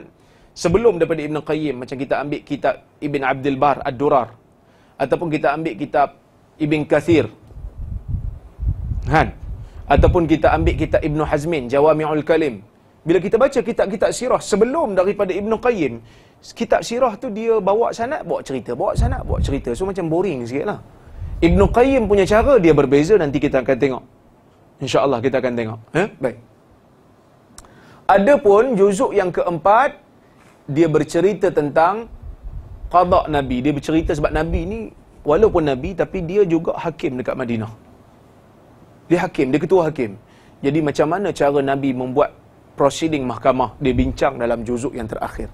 sebelum daripada Ibn Qayyim, macam kita ambil kitab Ibn Abdul Bar Ad-Durar. Ataupun kita ambil kitab Ibn Kathir. Han. Ataupun kita ambil kitab Ibn Hazmin, Jawami'ul Kalim. Bila kita baca kitab-kitab sirah sebelum daripada Ibn Qayyim, kitab sirah tu dia bawa sanat, bawa cerita, bawa sanat, bawa cerita. So macam boring sikit lah. Ibn Qayyim punya cara dia berbeza, nanti kita akan tengok. insya Allah kita akan tengok. Eh? Baik. Ada pun juzuk yang keempat, dia bercerita tentang qadak Nabi. Dia bercerita sebab Nabi ni, walaupun Nabi, tapi dia juga hakim dekat Madinah. Dia hakim, dia ketua hakim. Jadi macam mana cara Nabi membuat proceeding mahkamah dibincang dalam juzuk yang terakhir.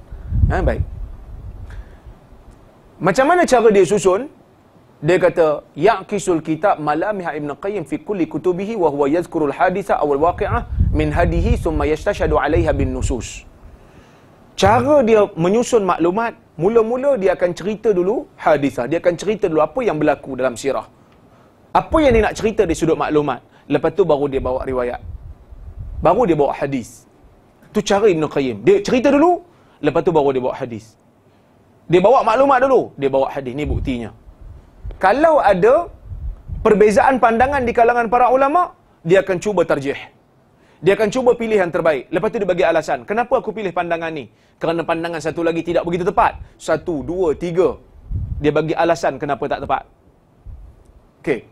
Ha, baik. Macam mana cara dia susun? Dia kata, Ya'kisul kitab malamiha ibn Qayyim fi kulli kutubihi wa huwa yazkurul haditha awal waqi'ah min hadihi summa yastashadu alaiha bin nusus. Cara dia menyusun maklumat, mula-mula dia akan cerita dulu hadisah. Dia akan cerita dulu apa yang berlaku dalam sirah. Apa yang dia nak cerita di sudut maklumat. Lepas tu baru dia bawa riwayat. Baru dia bawa hadis. Tu cara Ibn Qayyim. Dia cerita dulu, lepas tu baru dia bawa hadis. Dia bawa maklumat dulu, dia bawa hadis. Ni buktinya. Kalau ada perbezaan pandangan di kalangan para ulama, dia akan cuba tarjih. Dia akan cuba pilih yang terbaik. Lepas tu dia bagi alasan. Kenapa aku pilih pandangan ni? Kerana pandangan satu lagi tidak begitu tepat. Satu, dua, tiga. Dia bagi alasan kenapa tak tepat. Okay.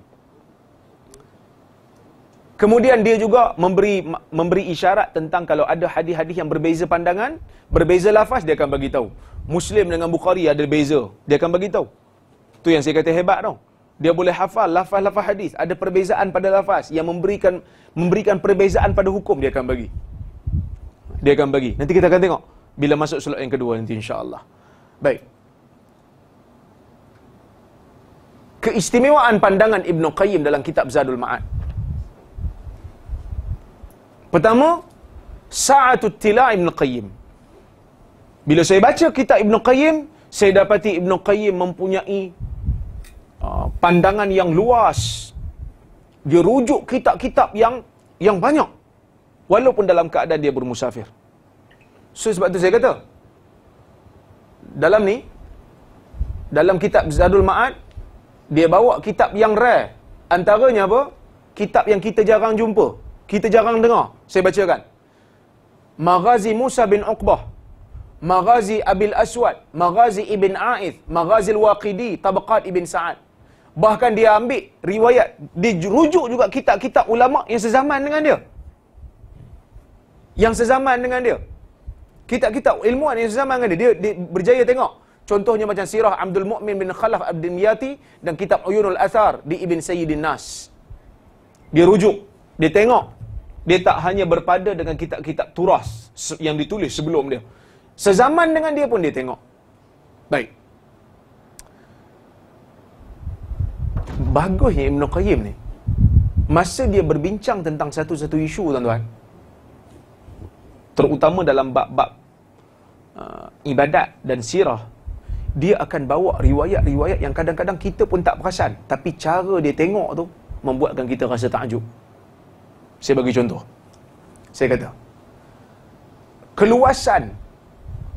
Kemudian dia juga memberi memberi isyarat tentang kalau ada hadis-hadis yang berbeza pandangan, berbeza lafaz dia akan bagi tahu. Muslim dengan Bukhari ada beza, dia akan bagi tahu. Tu yang saya kata hebat tau. Dia boleh hafal lafaz-lafaz hadis, ada perbezaan pada lafaz yang memberikan memberikan perbezaan pada hukum dia akan bagi. Dia akan bagi. Nanti kita akan tengok bila masuk slot yang kedua nanti insya-Allah. Baik. Keistimewaan pandangan Ibn Qayyim dalam kitab Zadul Ma'ad. Pertama, Sa'atul Tila Ibn Qayyim. Bila saya baca kitab Ibn Qayyim, saya dapati Ibn Qayyim mempunyai uh, pandangan yang luas. Dia rujuk kitab-kitab yang yang banyak. Walaupun dalam keadaan dia bermusafir. So, sebab tu saya kata, dalam ni, dalam kitab Zadul Ma'ad, dia bawa kitab yang rare. Antaranya apa? Kitab yang kita jarang jumpa. Kita jarang dengar. Saya bacakan. Maghazi Musa bin Uqbah. Maghazi Abil Aswad. Maghazi Ibn A'id. Maghazi Al-Waqidi. Tabaqat Ibn Sa'ad. Bahkan dia ambil riwayat. Dirujuk juga kitab-kitab ulama' yang sezaman dengan dia. Yang sezaman dengan dia. Kitab-kitab ilmuwan yang sezaman dengan dia. Dia, dia berjaya tengok. Contohnya macam sirah Abdul Mu'min bin Khalaf Abdul Miyati dan kitab Uyunul Athar di Ibn Sayyidin Nas. Dia rujuk. Dia tengok dia tak hanya berpada dengan kitab-kitab turas yang ditulis sebelum dia. Sezaman dengan dia pun dia tengok. Baik. Bagusnya Ibn Qayyim ni. Masa dia berbincang tentang satu-satu isu tuan-tuan. Terutama dalam bab-bab uh, ibadat dan sirah. Dia akan bawa riwayat-riwayat yang kadang-kadang kita pun tak perasan. Tapi cara dia tengok tu membuatkan kita rasa takjub. Saya bagi contoh. Saya kata, keluasan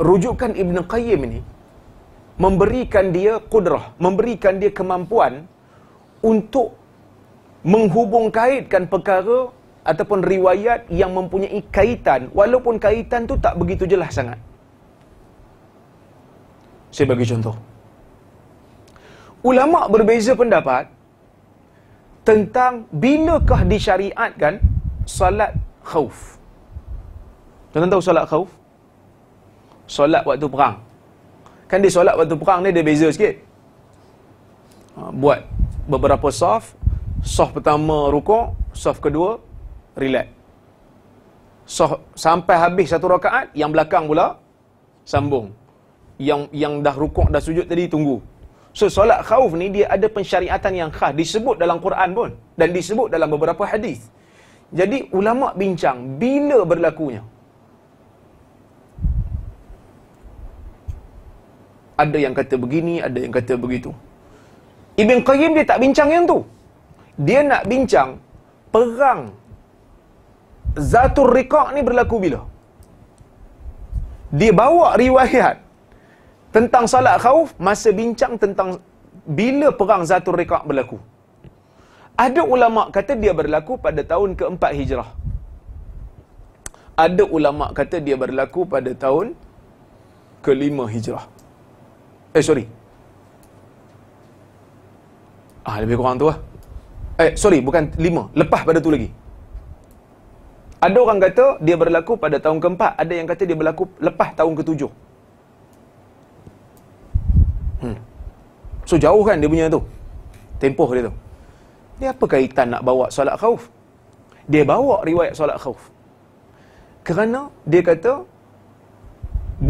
rujukan Ibn Qayyim ini memberikan dia kudrah, memberikan dia kemampuan untuk menghubungkaitkan perkara ataupun riwayat yang mempunyai kaitan walaupun kaitan tu tak begitu jelas sangat. Saya bagi contoh. Ulama berbeza pendapat tentang bilakah disyariatkan solat khauf. Tuan-tuan tahu solat khauf? Solat waktu perang. Kan dia solat waktu perang ni dia beza sikit. Ha, buat beberapa soft. Soft pertama rukuk. Soft kedua relax. So, sampai habis satu rakaat, yang belakang pula sambung. Yang yang dah rukuk, dah sujud tadi tunggu. So solat khauf ni dia ada pensyariatan yang khas disebut dalam Quran pun dan disebut dalam beberapa hadis. Jadi ulama bincang bila berlakunya. Ada yang kata begini, ada yang kata begitu. Ibn Qayyim dia tak bincang yang tu. Dia nak bincang perang Zatul Riqaq ni berlaku bila? Dia bawa riwayat tentang salat khauf masa bincang tentang bila perang Zatul Riqaq berlaku. Ada ulama kata dia berlaku pada tahun keempat hijrah. Ada ulama kata dia berlaku pada tahun kelima hijrah. Eh sorry. Ah lebih kurang tu lah. Eh sorry bukan lima. Lepas pada tu lagi. Ada orang kata dia berlaku pada tahun keempat. Ada yang kata dia berlaku lepas tahun ketujuh. Hmm. So jauh kan dia punya tu. Tempoh dia tu. Ini apa kaitan nak bawa solat khauf? Dia bawa riwayat solat khauf. Kerana dia kata,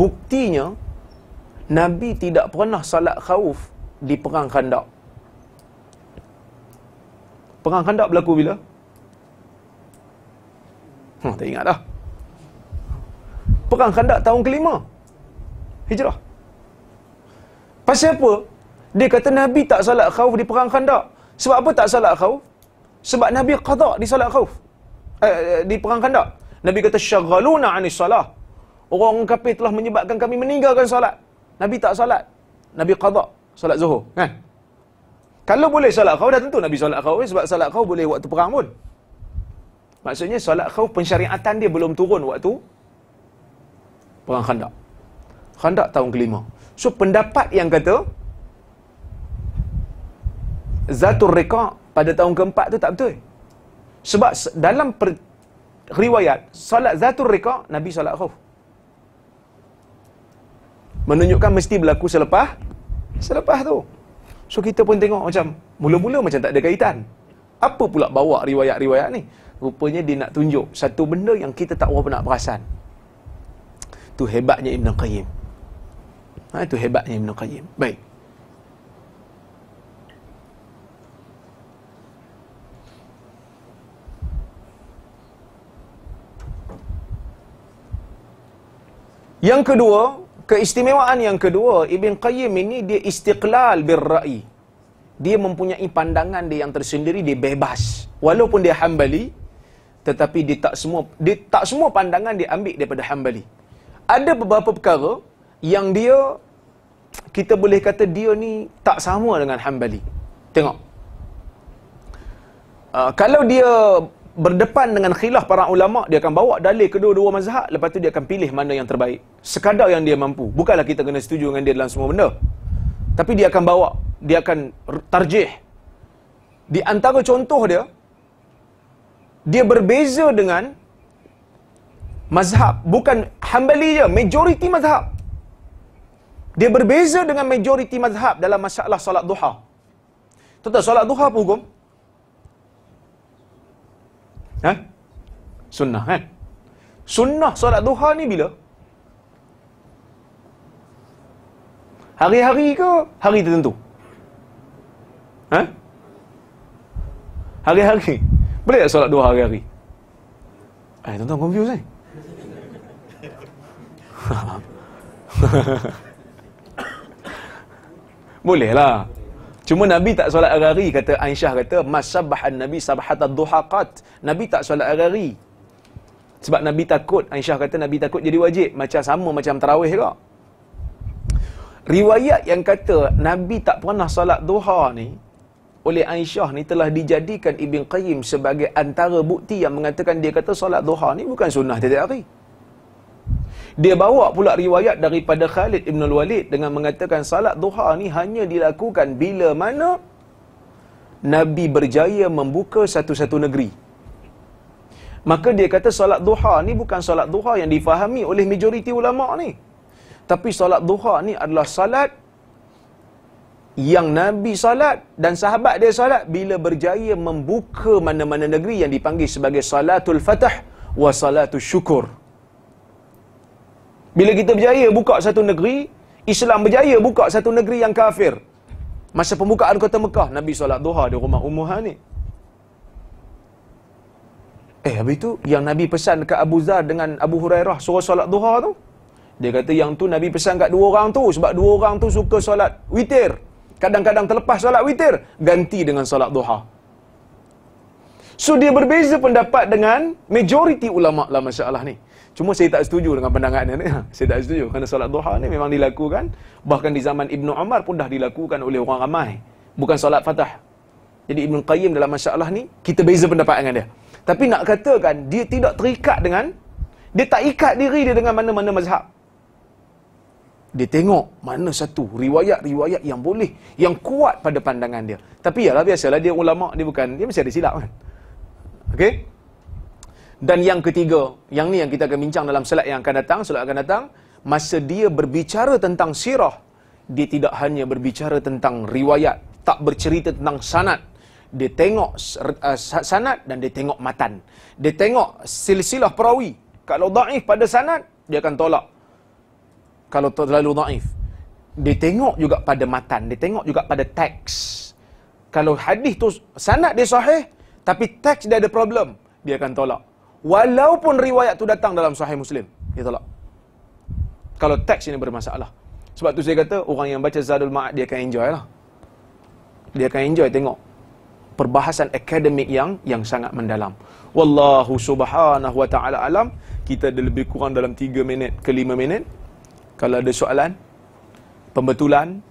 buktinya Nabi tidak pernah salat khauf di perang khandak. Perang khandak berlaku bila? Hmm, tak ingat dah. Perang khandak tahun kelima. Hijrah. Pasal apa? Dia kata Nabi tak salat khauf di perang khandak. Sebab apa tak salat khauf? Sebab Nabi qada di salat khauf. Eh, eh di perang kandak. Nabi kata, syaghaluna anis salah. Orang kafir telah menyebabkan kami meninggalkan salat. Nabi tak salat. Nabi qada salat zuhur. Kan? Kalau boleh salat khauf, dah tentu Nabi salat khauf. Eh? Sebab salat khauf boleh waktu perang pun. Maksudnya salat khauf pensyariatan dia belum turun waktu perang khandak. Khandak tahun kelima. So pendapat yang kata Zatul Rekak pada tahun keempat tu tak betul. Sebab dalam per, riwayat, solat Zatul Rekak, Nabi solat Khuf. Menunjukkan mesti berlaku selepas, selepas tu. So kita pun tengok macam, mula-mula macam tak ada kaitan. Apa pula bawa riwayat-riwayat ni? Rupanya dia nak tunjuk satu benda yang kita tak pernah perasan. Tu hebatnya Ibn Qayyim. Ha, itu hebatnya Ibn Qayyim. Baik. Yang kedua, keistimewaan yang kedua, Ibn Qayyim ini dia istiqlal birra'i. Dia mempunyai pandangan dia yang tersendiri, dia bebas. Walaupun dia hambali, tetapi dia tak semua, dia tak semua pandangan dia ambil daripada hambali. Ada beberapa perkara yang dia, kita boleh kata dia ni tak sama dengan hambali. Tengok. Uh, kalau dia berdepan dengan khilaf para ulama dia akan bawa dalil kedua-dua mazhab lepas tu dia akan pilih mana yang terbaik sekadar yang dia mampu bukanlah kita kena setuju dengan dia dalam semua benda tapi dia akan bawa dia akan tarjih di antara contoh dia dia berbeza dengan mazhab bukan Hambali je majoriti mazhab dia berbeza dengan majoriti mazhab dalam masalah solat duha tuan-tuan solat duha apa hukum Ha? Sunnah kan? Sunnah solat duha ni bila? Hari-hari ke hari tertentu? Ha? Hari-hari. Boleh tak solat duha hari-hari? Eh, tuan-tuan confuse eh? Boleh lah. Cuma Nabi tak solat hari-hari kata Aisyah kata masabahan Nabi sabahata duhaqat. Nabi tak solat hari-hari. Sebab Nabi takut, Aisyah kata Nabi takut jadi wajib. Macam sama macam tarawih ke. Riwayat yang kata Nabi tak pernah solat duha ni oleh Aisyah ni telah dijadikan Ibn Qayyim sebagai antara bukti yang mengatakan dia kata solat duha ni bukan sunnah tiap-tiap hari. Dia bawa pula riwayat daripada Khalid Ibn Walid dengan mengatakan salat duha ni hanya dilakukan bila mana Nabi berjaya membuka satu-satu negeri. Maka dia kata salat duha ni bukan salat duha yang difahami oleh majoriti ulama ni. Tapi salat duha ni adalah salat yang Nabi salat dan sahabat dia salat bila berjaya membuka mana-mana negeri yang dipanggil sebagai salatul fatah wa salatul syukur. Bila kita berjaya buka satu negeri, Islam berjaya buka satu negeri yang kafir. Masa pembukaan kota Mekah, Nabi solat duha di rumah Umuha ni. Eh, habis tu, yang Nabi pesan ke Abu Zar dengan Abu Hurairah suruh solat duha tu. Dia kata yang tu Nabi pesan kat dua orang tu sebab dua orang tu suka solat witir. Kadang-kadang terlepas solat witir, ganti dengan solat duha. So dia berbeza pendapat dengan majoriti ulama' lah masalah ni. Cuma saya tak setuju dengan pandangan ni. Saya tak setuju. Kerana solat duha ni memang dilakukan. Bahkan di zaman Ibnu Umar pun dah dilakukan oleh orang ramai. Bukan solat fatah. Jadi Ibn Qayyim dalam masalah ni, kita beza pendapat dengan dia. Tapi nak katakan, dia tidak terikat dengan, dia tak ikat diri dia dengan mana-mana mazhab. Dia tengok mana satu riwayat-riwayat yang boleh, yang kuat pada pandangan dia. Tapi ya lah, biasalah dia ulama' dia bukan, dia mesti ada silap kan. Okay? Dan yang ketiga, yang ni yang kita akan bincang dalam slide yang akan datang, slide akan datang, masa dia berbicara tentang sirah, dia tidak hanya berbicara tentang riwayat, tak bercerita tentang sanat. Dia tengok uh, sanat dan dia tengok matan. Dia tengok silsilah perawi. Kalau daif pada sanat, dia akan tolak. Kalau terlalu daif. Dia tengok juga pada matan. Dia tengok juga pada teks. Kalau hadis tu sanat dia sahih, tapi teks dia ada problem, dia akan tolak walaupun riwayat tu datang dalam sahih Muslim. Dia tolak. Kalau teks ini bermasalah. Sebab tu saya kata orang yang baca Zadul Ma'ad dia akan enjoy lah. Dia akan enjoy tengok perbahasan akademik yang yang sangat mendalam. Wallahu subhanahu wa ta'ala alam. Kita ada lebih kurang dalam 3 minit ke 5 minit. Kalau ada soalan, pembetulan,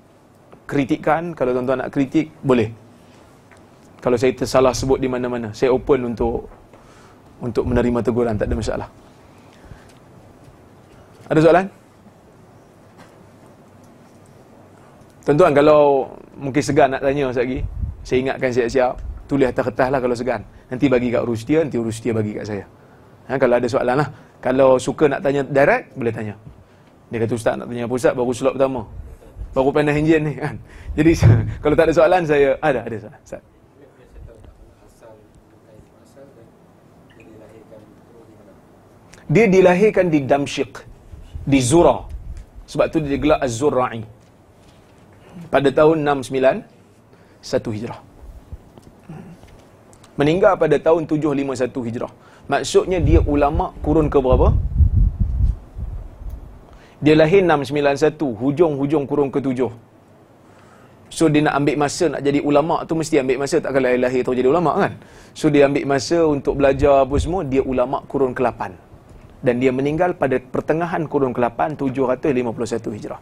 kritikan. Kalau tuan-tuan nak kritik, boleh. Kalau saya tersalah sebut di mana-mana, saya open untuk untuk menerima teguran tak ada masalah. Ada soalan? Tuan-tuan kalau mungkin segan nak tanya sekejap lagi, saya ingatkan siap-siap, tulis atas kertas lah kalau segan. Nanti bagi kat urus dia, nanti urus dia bagi kat saya. Ha, kalau ada soalan lah. Kalau suka nak tanya direct, boleh tanya. Dia kata ustaz nak tanya apa ustaz, baru slot pertama. Baru pandai enjin ni kan. Jadi kalau tak ada soalan saya, ada, ada soalan. Dia dilahirkan di Damsyik Di Zura Sebab tu dia digelar Az-Zura'i Pada tahun 69 satu Hijrah Meninggal pada tahun 751 Hijrah Maksudnya dia ulama' kurun ke berapa? Dia lahir 691 Hujung-hujung kurun ke 7 So dia nak ambil masa nak jadi ulama tu mesti ambil masa tak kalau lahir tahu jadi ulama kan. So dia ambil masa untuk belajar apa semua dia ulama kurun ke-8. Dan dia meninggal pada pertengahan kurun ke-8 751 Hijrah.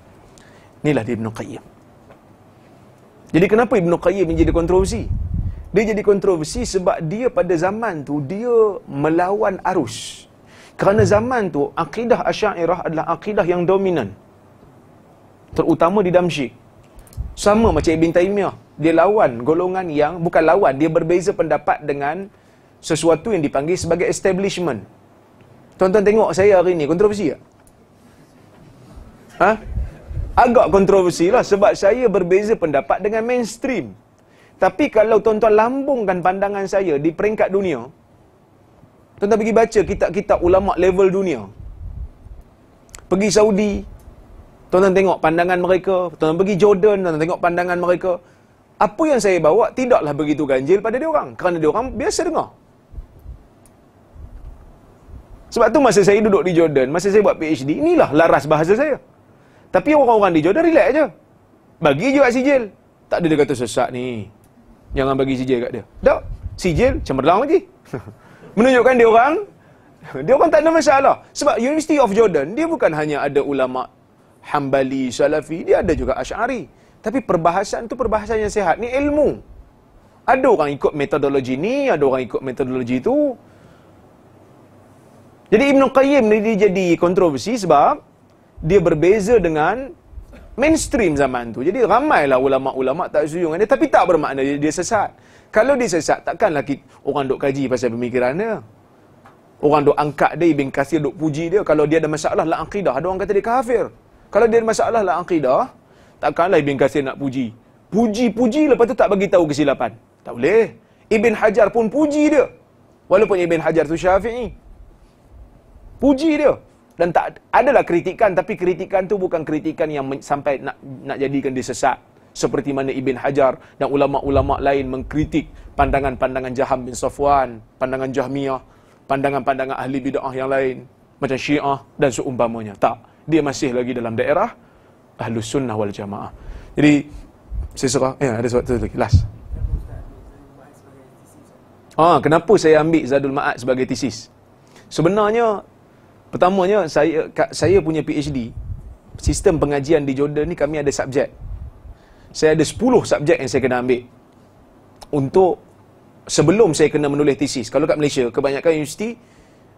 Inilah dia Ibn Qayyim. Jadi kenapa ibnu Qayyim menjadi kontroversi? Dia jadi kontroversi sebab dia pada zaman tu dia melawan arus. Kerana zaman tu akidah Asy'ariyah adalah akidah yang dominan. Terutama di Damsyik sama macam Ibn Taymiyah. Dia lawan golongan yang, bukan lawan, dia berbeza pendapat dengan sesuatu yang dipanggil sebagai establishment. Tuan-tuan tengok saya hari ini, kontroversi tak? Ha? Agak kontroversi lah sebab saya berbeza pendapat dengan mainstream. Tapi kalau tuan-tuan lambungkan pandangan saya di peringkat dunia, tuan-tuan pergi baca kitab-kitab ulama' level dunia. Pergi Saudi, Tuan-tuan tengok pandangan mereka, tuan-tuan pergi Jordan, tuan-tuan tengok pandangan mereka. Apa yang saya bawa tidaklah begitu ganjil pada dia orang kerana dia orang biasa dengar. Sebab tu masa saya duduk di Jordan, masa saya buat PhD, inilah laras bahasa saya. Tapi orang-orang di Jordan relax aja. Bagi je kat sijil. Tak ada dia kata sesak ni. Jangan bagi sijil kat dia. Tak. Sijil cemerlang lagi. Menunjukkan dia orang dia orang tak ada masalah. Sebab University of Jordan, dia bukan hanya ada ulama' Hambali, Salafi, dia ada juga Ash'ari. Tapi perbahasan tu perbahasan yang sehat. Ni ilmu. Ada orang ikut metodologi ni, ada orang ikut metodologi tu. Jadi Ibn Qayyim ni dia jadi kontroversi sebab dia berbeza dengan mainstream zaman tu. Jadi ramailah ulama-ulama tak setuju dengan dia. Tapi tak bermakna dia, dia sesat. Kalau dia sesat, takkan lagi orang dok kaji pasal pemikiran dia. Orang dok angkat dia, Ibn Qasir dok puji dia. Kalau dia ada masalah, la'akidah. Ada orang kata dia kafir. Kalau dia ada masalah lah akidah, takkanlah Ibn Kasir nak puji. Puji-puji lepas tu tak bagi tahu kesilapan. Tak boleh. Ibn Hajar pun puji dia. Walaupun Ibn Hajar tu syafi'i. Puji dia. Dan tak adalah kritikan, tapi kritikan tu bukan kritikan yang sampai nak, nak jadikan dia sesat. Seperti mana Ibn Hajar dan ulama-ulama lain mengkritik pandangan-pandangan Jaham bin Safwan, pandangan Jahmiyah, pandangan-pandangan ahli bid'ah yang lain. Macam Syiah dan seumpamanya. Tak dia masih lagi dalam daerah ahlus sunnah wal jamaah. Jadi saya serah, ya ada satu lagi, last. Ah, kenapa saya ambil Zadul Ma'ad sebagai tesis? Sebenarnya pertamanya saya saya punya PhD sistem pengajian di Jordan ni kami ada subjek. Saya ada 10 subjek yang saya kena ambil untuk sebelum saya kena menulis tesis. Kalau kat Malaysia kebanyakan universiti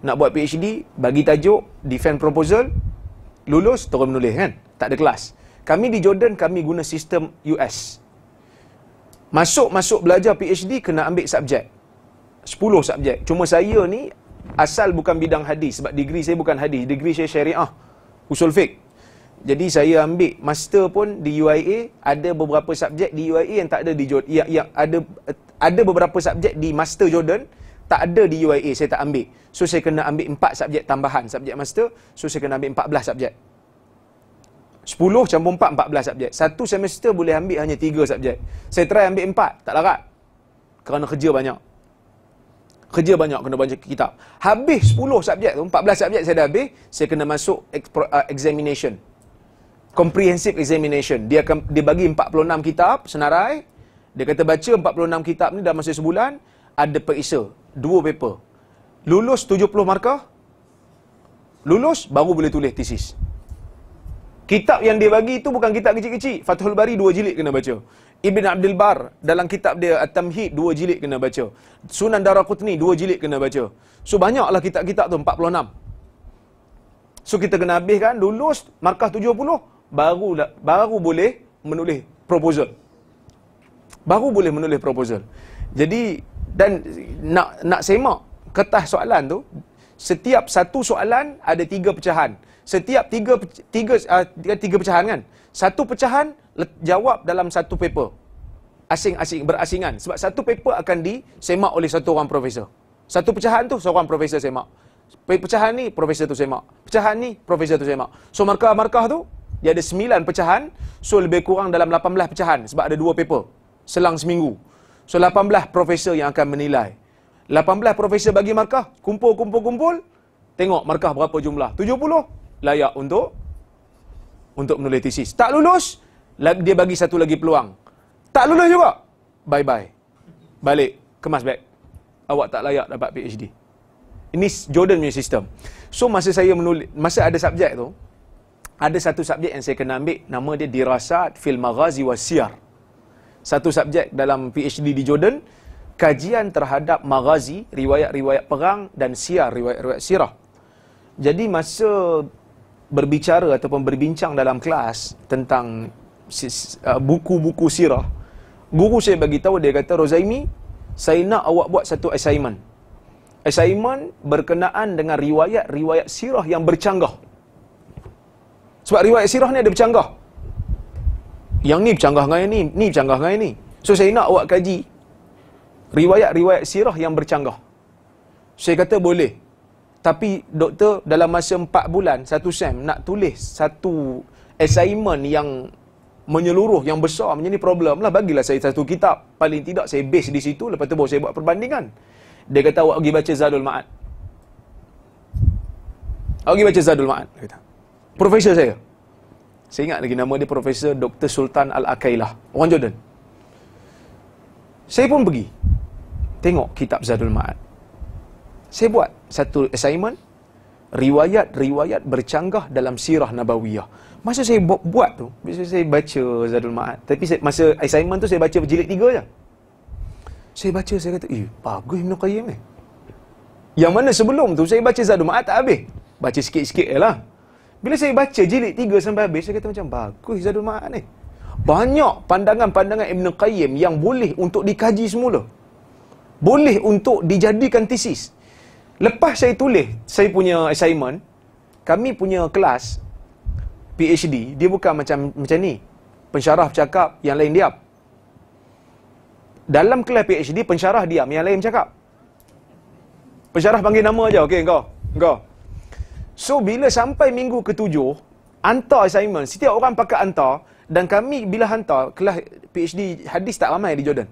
nak buat PhD bagi tajuk defend proposal lulus terus menulis kan tak ada kelas kami di Jordan kami guna sistem US masuk masuk belajar PhD kena ambil subjek 10 subjek cuma saya ni asal bukan bidang hadis sebab degree saya bukan hadis degree saya syariah usul fiqh jadi saya ambil master pun di UIA ada beberapa subjek di UIA yang tak ada di Jordan ya, ya ada ada beberapa subjek di master Jordan tak ada di UIA saya tak ambil. So saya kena ambil empat subjek tambahan, subjek master. So saya kena ambil empat belas subjek. 10 campur empat belas subjek. Satu semester boleh ambil hanya tiga subjek. Saya try ambil empat. tak larat. Kerana kerja banyak. Kerja banyak, kena banyak kitab. Habis sepuluh subjek tu, belas subjek saya dah habis, saya kena masuk uh, examination. Comprehensive examination. Dia akan dia bagi empat puluh enam kitab senarai. Dia kata baca empat puluh enam kitab ni dalam masa sebulan, ada periksa dua paper. Lulus 70 markah. Lulus baru boleh tulis tesis. Kitab yang dia bagi itu bukan kitab kecil-kecil. Fathul Bari dua jilid kena baca. Ibn Abdul Bar dalam kitab dia At-Tamhid dua jilid kena baca. Sunan Daraqutni dua jilid kena baca. So banyaklah kitab-kitab tu 46. So kita kena habiskan lulus markah 70 baru baru boleh menulis proposal. Baru boleh menulis proposal. Jadi dan nak nak semak kertas soalan tu setiap satu soalan ada tiga pecahan setiap tiga tiga uh, tiga pecahan kan satu pecahan jawab dalam satu paper asing-asing berasingan sebab satu paper akan disemak oleh satu orang profesor satu pecahan tu seorang profesor semak pecahan ni profesor tu semak pecahan ni profesor tu semak so markah-markah tu dia ada 9 pecahan so lebih kurang dalam 18 pecahan sebab ada dua paper selang seminggu So 18 profesor yang akan menilai. 18 profesor bagi markah, kumpul-kumpul-kumpul, tengok markah berapa jumlah. 70 layak untuk untuk menulis tesis. Tak lulus, dia bagi satu lagi peluang. Tak lulus juga, bye-bye. Balik, kemas beg. Awak tak layak dapat PhD. Ini Jordan punya sistem. So masa saya menulis, masa ada subjek tu, ada satu subjek yang saya kena ambil, nama dia Dirasat Fil Maghazi Wasiyar satu subjek dalam PhD di Jordan, kajian terhadap maghazi, riwayat-riwayat perang dan siar, riwayat-riwayat sirah. Jadi masa berbicara ataupun berbincang dalam kelas tentang uh, buku-buku sirah, guru saya bagi tahu dia kata Rozaimi, saya nak awak buat satu assignment. Assignment berkenaan dengan riwayat-riwayat sirah yang bercanggah. Sebab riwayat sirah ni ada bercanggah yang ni bercanggah dengan yang ni, ni bercanggah dengan yang ni. So saya nak awak kaji riwayat-riwayat sirah yang bercanggah. Saya kata boleh. Tapi doktor dalam masa 4 bulan, satu sem nak tulis satu assignment yang menyeluruh, yang besar, menjadi problem lah. Bagilah saya satu kitab. Paling tidak saya base di situ, lepas tu baru saya buat perbandingan. Dia kata awak pergi baca Zadul Ma'at. Awak pergi baca Zadul Ma'at. Profesor saya. Saya ingat lagi nama dia Profesor Dr. Sultan Al-Aqailah. Orang Jordan. Saya pun pergi. Tengok kitab Zadul Ma'ad. Saya buat satu assignment. Riwayat-riwayat bercanggah dalam sirah Nabawiyah. Masa saya bu- buat tu, biasanya saya baca Zadul Ma'ad. Tapi saya, masa assignment tu saya baca jilid tiga je. Saya baca, saya kata, eh, bagus Ibn Qayyim ni. Yang mana sebelum tu saya baca Zadul Ma'ad tak habis. Baca sikit-sikit je lah. Bila saya baca jilid 3 sampai habis, saya kata macam, bagus Zadul Ma'ad ni. Banyak pandangan-pandangan Ibn Qayyim yang boleh untuk dikaji semula. Boleh untuk dijadikan tesis. Lepas saya tulis, saya punya assignment, kami punya kelas, PhD, dia bukan macam macam ni. Pensyarah cakap, yang lain diam. Dalam kelas PhD, pensyarah diam, yang lain cakap. Pensyarah panggil nama je, okey, engkau. Engkau. So bila sampai minggu ketujuh, hantar assignment, setiap orang pakai hantar dan kami bila hantar kelas PhD hadis tak ramai di Jordan.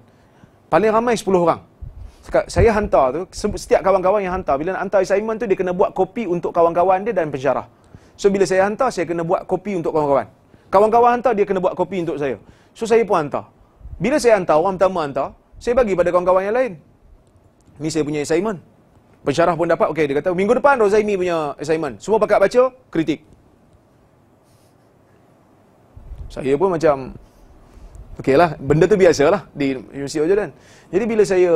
Paling ramai 10 orang. Saya hantar tu, setiap kawan-kawan yang hantar, bila nak hantar assignment tu, dia kena buat kopi untuk kawan-kawan dia dan pensyarah. So, bila saya hantar, saya kena buat kopi untuk kawan-kawan. Kawan-kawan hantar, dia kena buat kopi untuk saya. So, saya pun hantar. Bila saya hantar, orang pertama hantar, saya bagi pada kawan-kawan yang lain. Ni saya punya assignment. Pencarah pun dapat, okay dia kata minggu depan Rozaimi punya assignment. Semua bakat baca, kritik. Saya pun macam, okay lah, benda tu biasa lah di Universiti Ojo dan. Jadi bila saya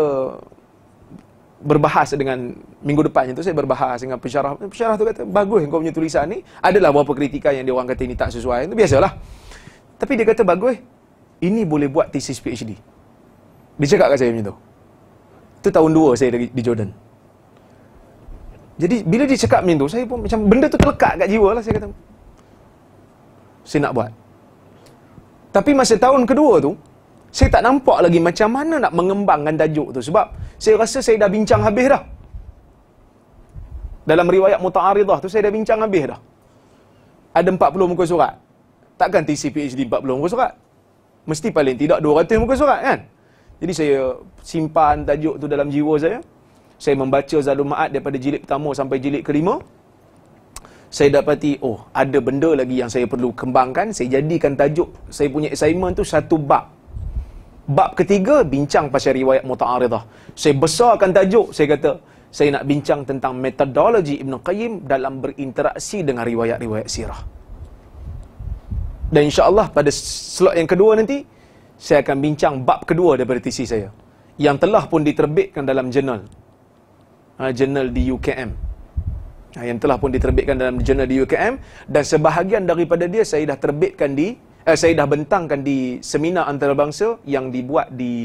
berbahas dengan minggu depannya tu saya berbahas dengan pencarah, pencarah tu kata bagus kau punya tulisan ni adalah beberapa kritikan yang dia orang kata ini tak sesuai itu biasalah tapi dia kata bagus ini boleh buat thesis PhD dia cakap kat saya macam tu Itu tahun 2 saya di Jordan jadi bila dia cakap macam tu, saya pun macam benda tu terlekat kat jiwa lah saya kata. Saya nak buat. Tapi masa tahun kedua tu, saya tak nampak lagi macam mana nak mengembangkan tajuk tu. Sebab saya rasa saya dah bincang habis dah. Dalam riwayat Muta'aridah tu saya dah bincang habis dah. Ada 40 muka surat. Takkan T.C.P.H.D PhD 40 muka surat. Mesti paling tidak 200 muka surat kan. Jadi saya simpan tajuk tu dalam jiwa saya saya membaca Zadul Ma'ad daripada jilid pertama sampai jilid kelima, saya dapati, oh, ada benda lagi yang saya perlu kembangkan, saya jadikan tajuk, saya punya assignment tu satu bab. Bab ketiga, bincang pasal riwayat muta'aridah. Saya besarkan tajuk, saya kata, saya nak bincang tentang metodologi Ibn Qayyim dalam berinteraksi dengan riwayat-riwayat sirah. Dan insyaAllah pada slot yang kedua nanti, saya akan bincang bab kedua daripada tesis saya. Yang telah pun diterbitkan dalam jurnal. Ah, jurnal di UKM ah, yang telah pun diterbitkan dalam jurnal di UKM dan sebahagian daripada dia saya dah terbitkan di uh, saya dah bentangkan di seminar antarabangsa yang dibuat di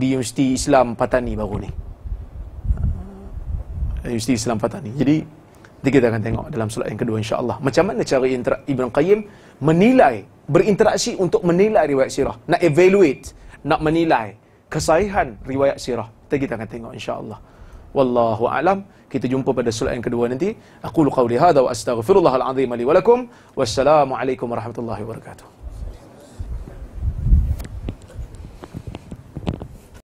di Universiti Islam Patani baru ni. Ah, Universiti Islam Patani. Jadi kita akan tengok dalam surat yang kedua insya-Allah. Macam mana cara intera- Ibn Qayyim menilai berinteraksi untuk menilai riwayat sirah, nak evaluate, nak menilai kesahihan riwayat sirah. Kita akan tengok insya-Allah wallahu alam kita jumpa pada surat yang kedua nanti aqulu qawli hadha wa astaghfirullahal azim li wa lakum wassalamu alaikum warahmatullahi wabarakatuh